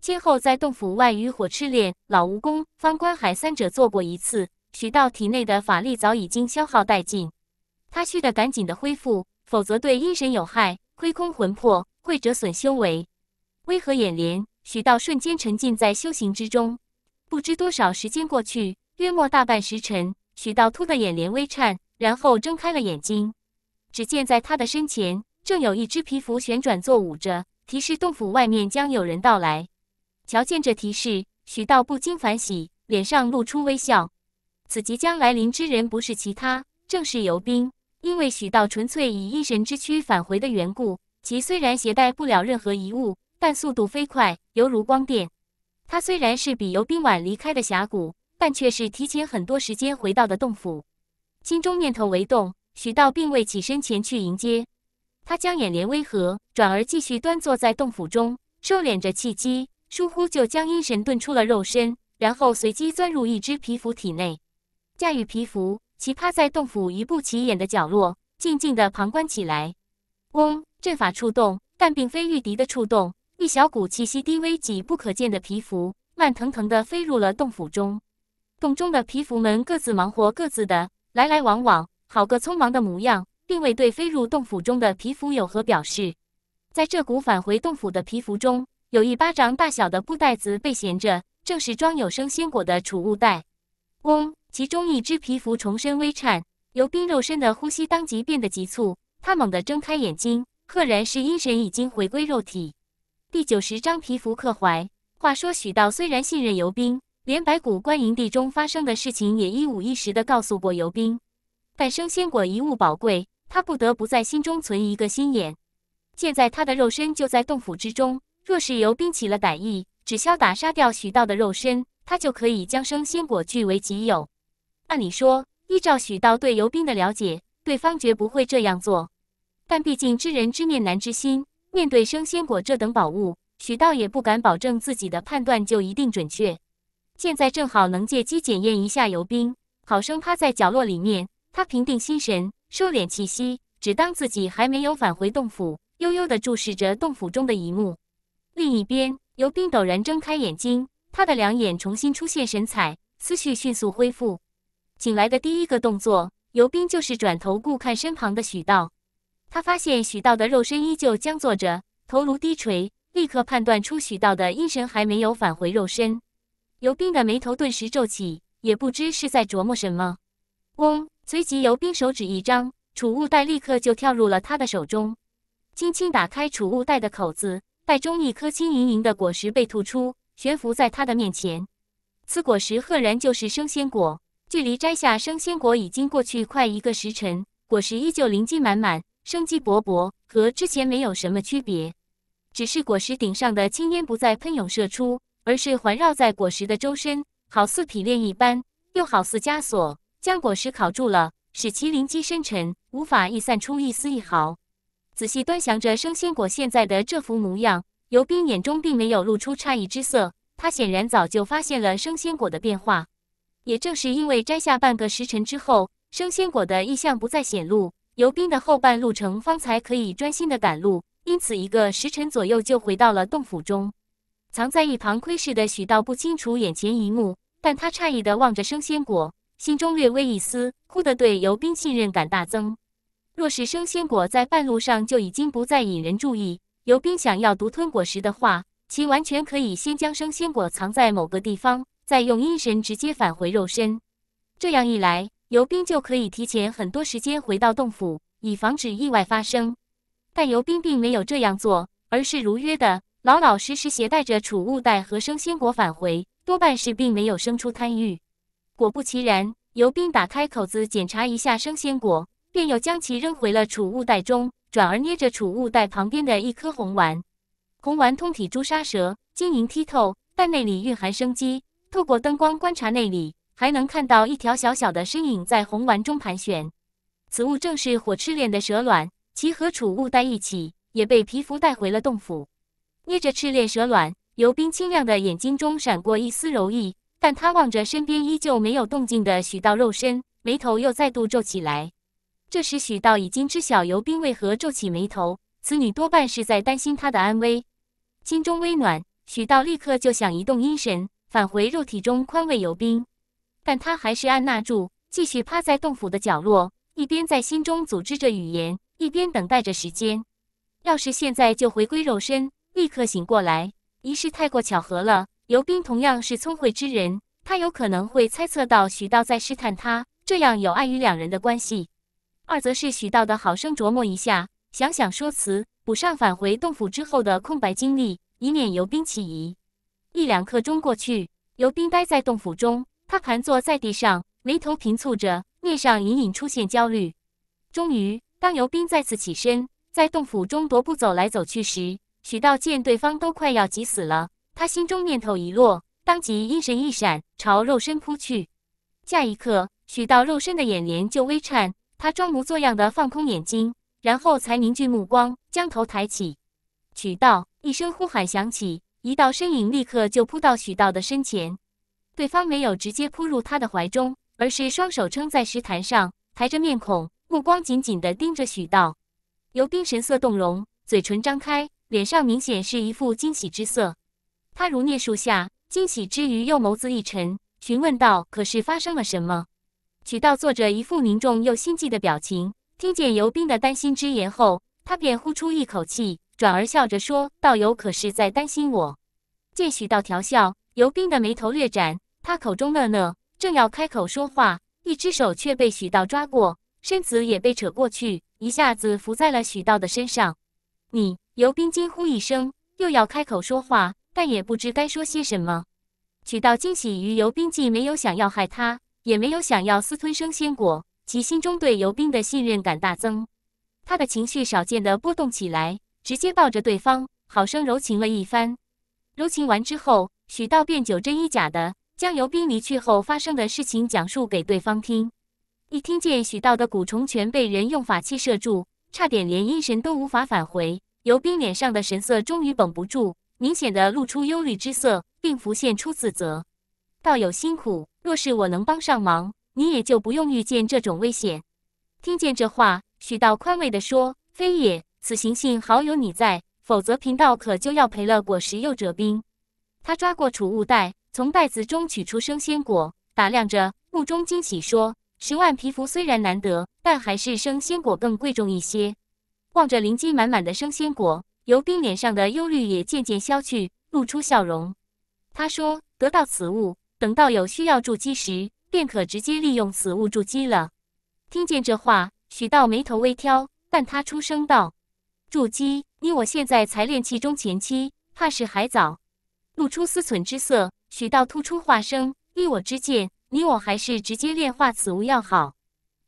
先后在洞府外与火赤炼、老蜈蚣、方观海三者做过一次，许道体内的法力早已经消耗殆尽，他需得赶紧的恢复，否则对阴神有害，亏空魂魄会折损修为。微合眼帘，许道瞬间沉浸在修行之中。不知多少时间过去，约莫大半时辰，许道突的眼帘微颤，然后睁开了眼睛。只见在他的身前，正有一只皮符旋转坐舞着，提示洞府外面将有人到来。瞧见这提示，许道不禁反喜，脸上露出微笑。此即将来临之人不是其他，正是游兵。因为许道纯粹以阴神之躯返回的缘故，其虽然携带不了任何遗物，但速度飞快，犹如光电。他虽然是比游兵晚离开的峡谷，但却是提前很多时间回到的洞府。心中念头为动，许道并未起身前去迎接。他将眼帘微合，转而继续端坐在洞府中，收敛着气机。疏忽就将阴神遁出了肉身，然后随机钻入一只皮符体内，驾驭皮符。其趴在洞府一不起眼的角落，静静的旁观起来。嗡，阵法触动，但并非御敌的触动。一小股气息低微、几不可见的皮符，慢腾腾的飞入了洞府中。洞中的皮符们各自忙活各自的，来来往往，好个匆忙的模样，并未对飞入洞府中的皮符有何表示。在这股返回洞府的皮符中。有一巴掌大小的布袋子被衔着，正是装有生鲜果的储物袋。嗡，其中一只皮肤重生微颤，尤斌肉身的呼吸当即变得急促。他猛地睁开眼睛，赫然是阴神已经回归肉体。第九十章皮肤刻怀。话说许道虽然信任游兵，连白骨关营地中发生的事情也一五一十地告诉过游兵，但生鲜果一物宝贵，他不得不在心中存一个心眼。现在他的肉身就在洞府之中。若是尤斌起了歹意，只消打杀掉许道的肉身，他就可以将生仙果据为己有。按理说，依照许道对尤斌的了解，对方绝不会这样做。但毕竟知人知面难知心，面对生仙果这等宝物，许道也不敢保证自己的判断就一定准确。现在正好能借机检验一下尤斌，好生趴在角落里面，他平定心神，收敛气息，只当自己还没有返回洞府，悠悠地注视着洞府中的一幕。另一边，尤斌陡然睁开眼睛，他的两眼重新出现神采，思绪迅速恢复。醒来的第一个动作，尤斌就是转头顾看身旁的许道。他发现许道的肉身依旧僵坐着，头颅低垂，立刻判断出许道的阴神还没有返回肉身。尤斌的眉头顿时皱起，也不知是在琢磨什么。嗡，随即尤斌手指一张，储物袋立刻就跳入了他的手中，轻轻打开储物袋的口子。袋中一颗轻莹莹的果实被吐出，悬浮在他的面前。此果实赫然就是生鲜果。距离摘下生鲜果已经过去快一个时辰，果实依旧灵机满满，生机勃勃，和之前没有什么区别。只是果实顶上的青烟不再喷涌射出，而是环绕在果实的周身，好似匹链一般，又好似枷锁，将果实烤住了，使其灵机深沉，无法逸散出一丝一毫。仔细端详着生鲜果现在的这副模样，尤斌眼中并没有露出诧异之色。他显然早就发现了生鲜果的变化。也正是因为摘下半个时辰之后，生鲜果的异象不再显露，尤斌的后半路程方才可以专心的赶路，因此一个时辰左右就回到了洞府中。藏在一旁窥视的许道不清楚眼前一幕，但他诧异的望着生鲜果，心中略微一思，忽地对尤斌信任感大增。若是生鲜果在半路上就已经不再引人注意，游兵想要独吞果实的话，其完全可以先将生鲜果藏在某个地方，再用阴神直接返回肉身。这样一来，游兵就可以提前很多时间回到洞府，以防止意外发生。但游兵并没有这样做，而是如约的老老实实携带着储物袋和生鲜果返回，多半是并没有生出贪欲。果不其然，游兵打开口子检查一下生鲜果。便又将其扔回了储物袋中，转而捏着储物袋旁边的一颗红丸。红丸通体朱砂蛇，晶莹剔透，但内里蕴含生机。透过灯光观察内里，还能看到一条小小的身影在红丸中盘旋。此物正是火赤炼的蛇卵，其和储物袋一起也被皮肤带回了洞府。捏着赤炼蛇卵，尤斌清亮的眼睛中闪过一丝柔意，但他望着身边依旧没有动静的许道肉身，眉头又再度皱起来。这时，许道已经知晓尤斌为何皱起眉头，此女多半是在担心他的安危，心中微暖。许道立刻就想移动阴神返回肉体中宽慰尤斌，但他还是按捺住，继续趴在洞府的角落，一边在心中组织着语言，一边等待着时间。要是现在就回归肉身，立刻醒过来，一是太过巧合了。尤斌同样是聪慧之人，他有可能会猜测到许道在试探他，这样有碍于两人的关系。二则是许道的好生琢磨一下，想想说辞，补上返回洞府之后的空白经历，以免游兵起疑。一两刻钟过去，游兵待在洞府中，他盘坐在地上，眉头平蹙着，面上隐隐出现焦虑。终于，当游兵再次起身，在洞府中踱步走来走去时，许道见对方都快要急死了，他心中念头一落，当即阴神一闪，朝肉身扑去。下一刻，许道肉身的眼帘就微颤。他装模作样的放空眼睛，然后才凝聚目光，将头抬起。许道一声呼喊响起，一道身影立刻就扑到许道的身前。对方没有直接扑入他的怀中，而是双手撑在石坛上，抬着面孔，目光紧紧的盯着许道。尤冰神色动容，嘴唇张开，脸上明显是一副惊喜之色。他如孽树下，惊喜之余又眸子一沉，询问道：“可是发生了什么？”许道做着一副凝重又心悸的表情，听见尤斌的担心之言后，他便呼出一口气，转而笑着说：“道友可是在担心我？”见许道调笑，尤斌的眉头略展，他口中讷讷，正要开口说话，一只手却被许道抓过，身子也被扯过去，一下子伏在了许道的身上。你，尤斌惊呼一声，又要开口说话，但也不知该说些什么。许道惊喜于尤斌既没有想要害他。也没有想要私吞生鲜果，其心中对尤斌的信任感大增。他的情绪少见的波动起来，直接抱着对方，好生柔情了一番。柔情完之后，许道便九真一假的将尤斌离去后发生的事情讲述给对方听。一听见许道的蛊虫拳被人用法器射住，差点连阴神都无法返回，尤斌脸上的神色终于绷不住，明显的露出忧虑之色，并浮现出自责。道友辛苦，若是我能帮上忙，你也就不用遇见这种危险。听见这话，许道宽慰的说：“非也，此行幸好有你在，否则贫道可就要赔了果实又折兵。”他抓过储物袋，从袋子中取出生鲜果，打量着，目中惊喜说：“十万皮肤虽然难得，但还是生鲜果更贵重一些。”望着灵机满满的生鲜果，尤冰脸上的忧虑也渐渐消去，露出笑容。他说：“得到此物。”等到有需要筑基时，便可直接利用此物筑基了。听见这话，许道眉头微挑，但他出声道：“筑基，你我现在才炼气中前期，怕是还早。”露出思忖之色。许道突出话声：“依我之见，你我还是直接炼化此物要好。”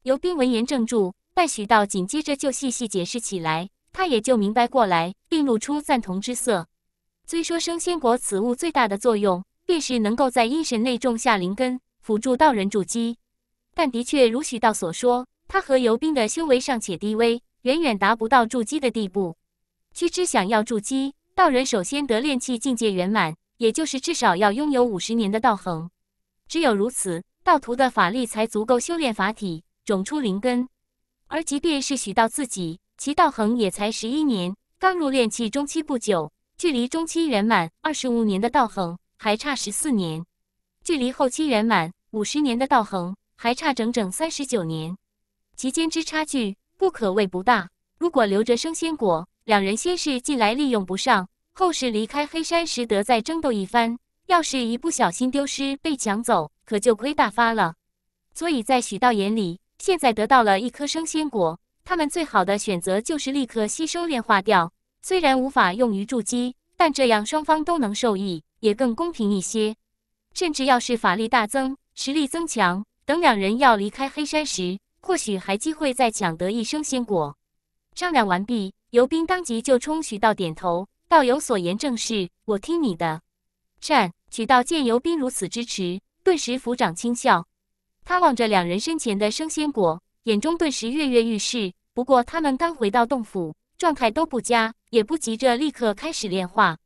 尤兵闻言怔住，待许道紧接着就细细解释起来，他也就明白过来，并露出赞同之色。虽说升仙果此物最大的作用，便是能够在阴神内种下灵根，辅助道人筑基。但的确如许道所说，他和游兵的修为尚且低微，远远达不到筑基的地步。须知想要筑基，道人首先得炼气境界圆满，也就是至少要拥有五十年的道行。只有如此，道徒的法力才足够修炼法体，种出灵根。而即便是许道自己，其道行也才十一年，刚入炼气中期不久，距离中期圆满二十五年的道行。还差十四年，距离后期圆满五十年的道恒还差整整三十九年，其间之差距不可谓不大。如果留着升仙果，两人先是近来利用不上，后是离开黑山时得再争斗一番。要是一不小心丢失被抢走，可就亏大发了。所以在许道眼里，现在得到了一颗升仙果，他们最好的选择就是立刻吸收炼化掉。虽然无法用于筑基，但这样双方都能受益。也更公平一些，甚至要是法力大增、实力增强等两人要离开黑山时，或许还机会再抢得一生仙果。商量完毕，尤斌当即就冲许道点头：“道友所言正是，我听你的。”善。许道见尤斌如此支持，顿时抚掌轻笑。他望着两人身前的生仙果，眼中顿时跃跃欲试。不过他们刚回到洞府，状态都不佳，也不急着立刻开始炼化。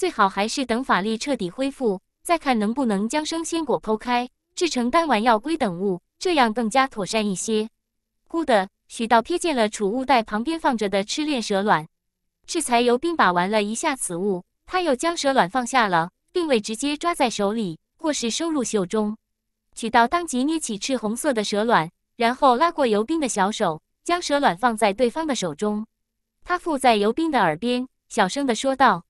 最好还是等法力彻底恢复，再看能不能将生鲜果剖开，制成丹丸、药龟等物，这样更加妥善一些。忽的，许道瞥见了储物袋旁边放着的赤练蛇卵，这才由冰把玩了一下此物，他又将蛇卵放下了，并未直接抓在手里，或是收入袖中。许道当即捏起赤红色的蛇卵，然后拉过尤冰的小手，将蛇卵放在对方的手中，他附在尤冰的耳边，小声的说道。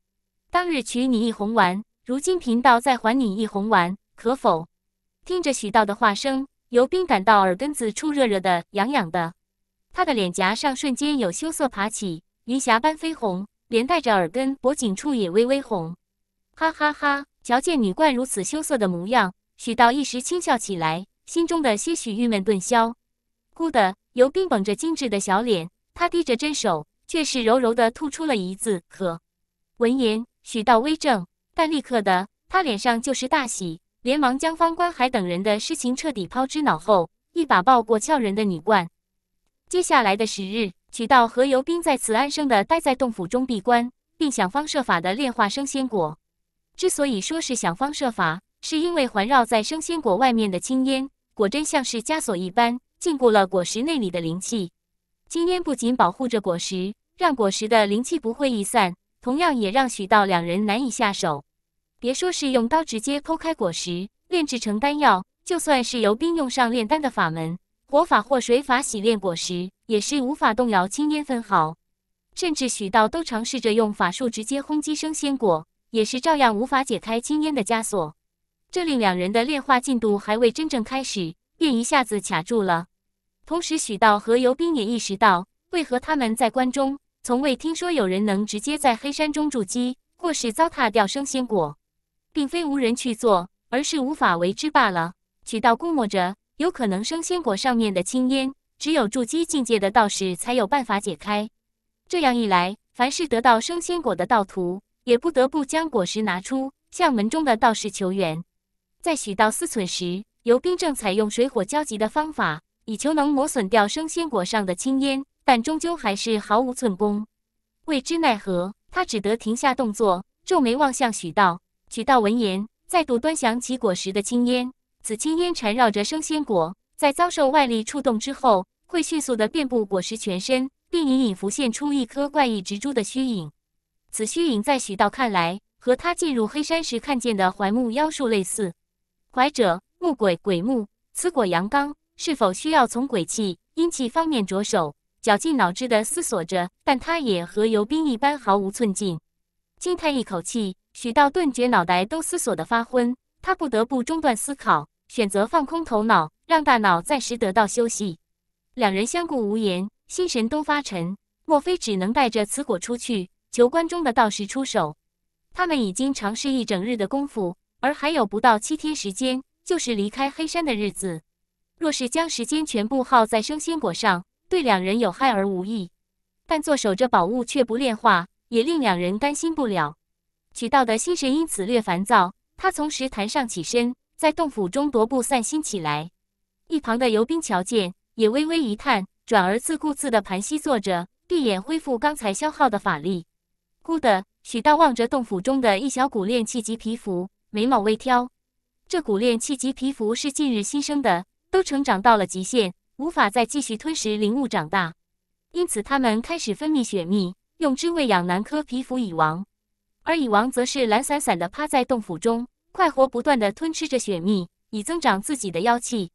当日取你一红丸，如今贫道再还你一红丸，可否？听着许道的话声，尤斌感到耳根子处热热的、痒痒的，他的脸颊上瞬间有羞涩爬起云霞般绯红，连带着耳根、脖颈处也微微红。哈哈哈！瞧见女冠如此羞涩的模样，许道一时轻笑起来，心中的些许郁闷顿消。忽的，尤斌绷着精致的小脸，他低着真手，却是柔柔的吐出了一字“可”。闻言。许道威正，但立刻的，他脸上就是大喜，连忙将方观海等人的事情彻底抛之脑后，一把抱过俏人的女冠。接下来的十日，许道和尤斌在此安生的待在洞府中闭关，并想方设法的炼化生仙果。之所以说是想方设法，是因为环绕在生仙果外面的青烟，果真像是枷锁一般，禁锢了果实内里的灵气。青烟不仅保护着果实，让果实的灵气不会易散。同样也让许道两人难以下手，别说是用刀直接剖开果实炼制成丹药，就算是尤兵用上炼丹的法门，火法或水法洗炼果实，也是无法动摇青烟分毫。甚至许道都尝试着用法术直接轰击生仙果，也是照样无法解开青烟的枷锁。这令两人的炼化进度还未真正开始，便一下子卡住了。同时，许道和尤兵也意识到，为何他们在关中。从未听说有人能直接在黑山中筑基，或是糟蹋掉生仙果，并非无人去做，而是无法为之罢了。取道估摸着，有可能生仙果上面的青烟，只有筑基境界的道士才有办法解开。这样一来，凡是得到生仙果的道徒，也不得不将果实拿出，向门中的道士求援。在许道思忖时，尤冰正采用水火交集的方法，以求能磨损掉生仙果上的青烟。但终究还是毫无寸功，未知奈何，他只得停下动作，皱眉望向许道。许道闻言，再度端详起果实的青烟。此青烟缠绕着生鲜果，在遭受外力触动之后，会迅速的遍布果实全身，并隐隐浮现出一颗怪异植株的虚影。此虚影在许道看来，和他进入黑山时看见的槐木妖树类似。槐者木鬼，鬼木。此果阳刚，是否需要从鬼气、阴气方面着手？绞尽脑汁地思索着，但他也和游兵一般毫无寸进。轻叹一口气，许道顿觉脑袋都思索得发昏，他不得不中断思考，选择放空头脑，让大脑暂时得到休息。两人相顾无言，心神都发沉。莫非只能带着此果出去，求关中的道士出手？他们已经尝试一整日的功夫，而还有不到七天时间，就是离开黑山的日子。若是将时间全部耗在生仙果上，对两人有害而无益，但坐守着宝物却不炼化，也令两人担心不了。取道的心神因此略烦躁，他从石坛上起身，在洞府中踱步散心起来。一旁的游兵瞧见，也微微一叹，转而自顾自的盘膝坐着，闭眼恢复刚才消耗的法力。咕的，许道望着洞府中的一小股炼气级皮肤，眉毛微挑。这股炼气级皮肤是近日新生的，都成长到了极限。无法再继续吞食灵物长大，因此他们开始分泌血蜜，用之喂养南柯皮肤蚁王，而蚁王则是懒散散的趴在洞府中，快活不断的吞吃着血蜜，以增长自己的妖气。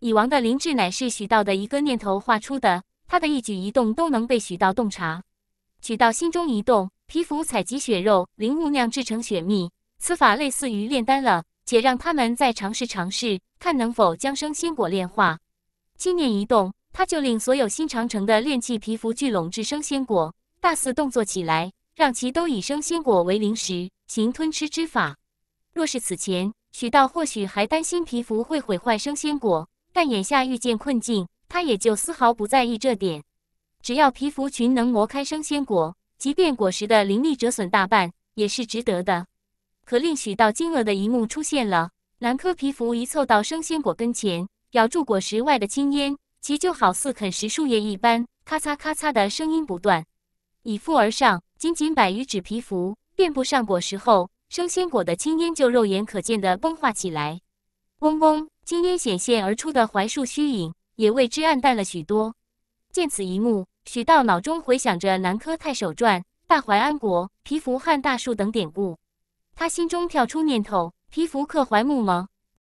蚁王的灵智乃是许道的一个念头画出的，他的一举一动都能被许道洞察。许道心中一动，皮肤采集血肉，灵物酿制成血蜜，此法类似于炼丹了，且让他们再尝试尝试，看能否将生仙果炼化。心念一动，他就令所有新长城的炼气皮肤聚拢至生鲜果，大肆动作起来，让其都以生鲜果为零食，行吞吃之法。若是此前，许道或许还担心皮肤会毁坏生鲜果，但眼下遇见困境，他也就丝毫不在意这点。只要皮肤群能磨开生鲜果，即便果实的灵力折损大半，也是值得的。可令许道惊愕的一幕出现了：南科皮肤一凑到生鲜果跟前。咬住果实外的青烟，其就好似啃食树叶一般，咔嚓咔嚓的声音不断，以腹而上，仅仅百余指皮肤遍布上果实后，生鲜果的青烟就肉眼可见的崩化起来。嗡嗡，青烟显现而出的槐树虚影也为之暗淡了许多。见此一幕，许道脑中回想着《南柯太守传》《大槐安国》《皮肤汉大树》等典故，他心中跳出念头：皮肤克槐木吗？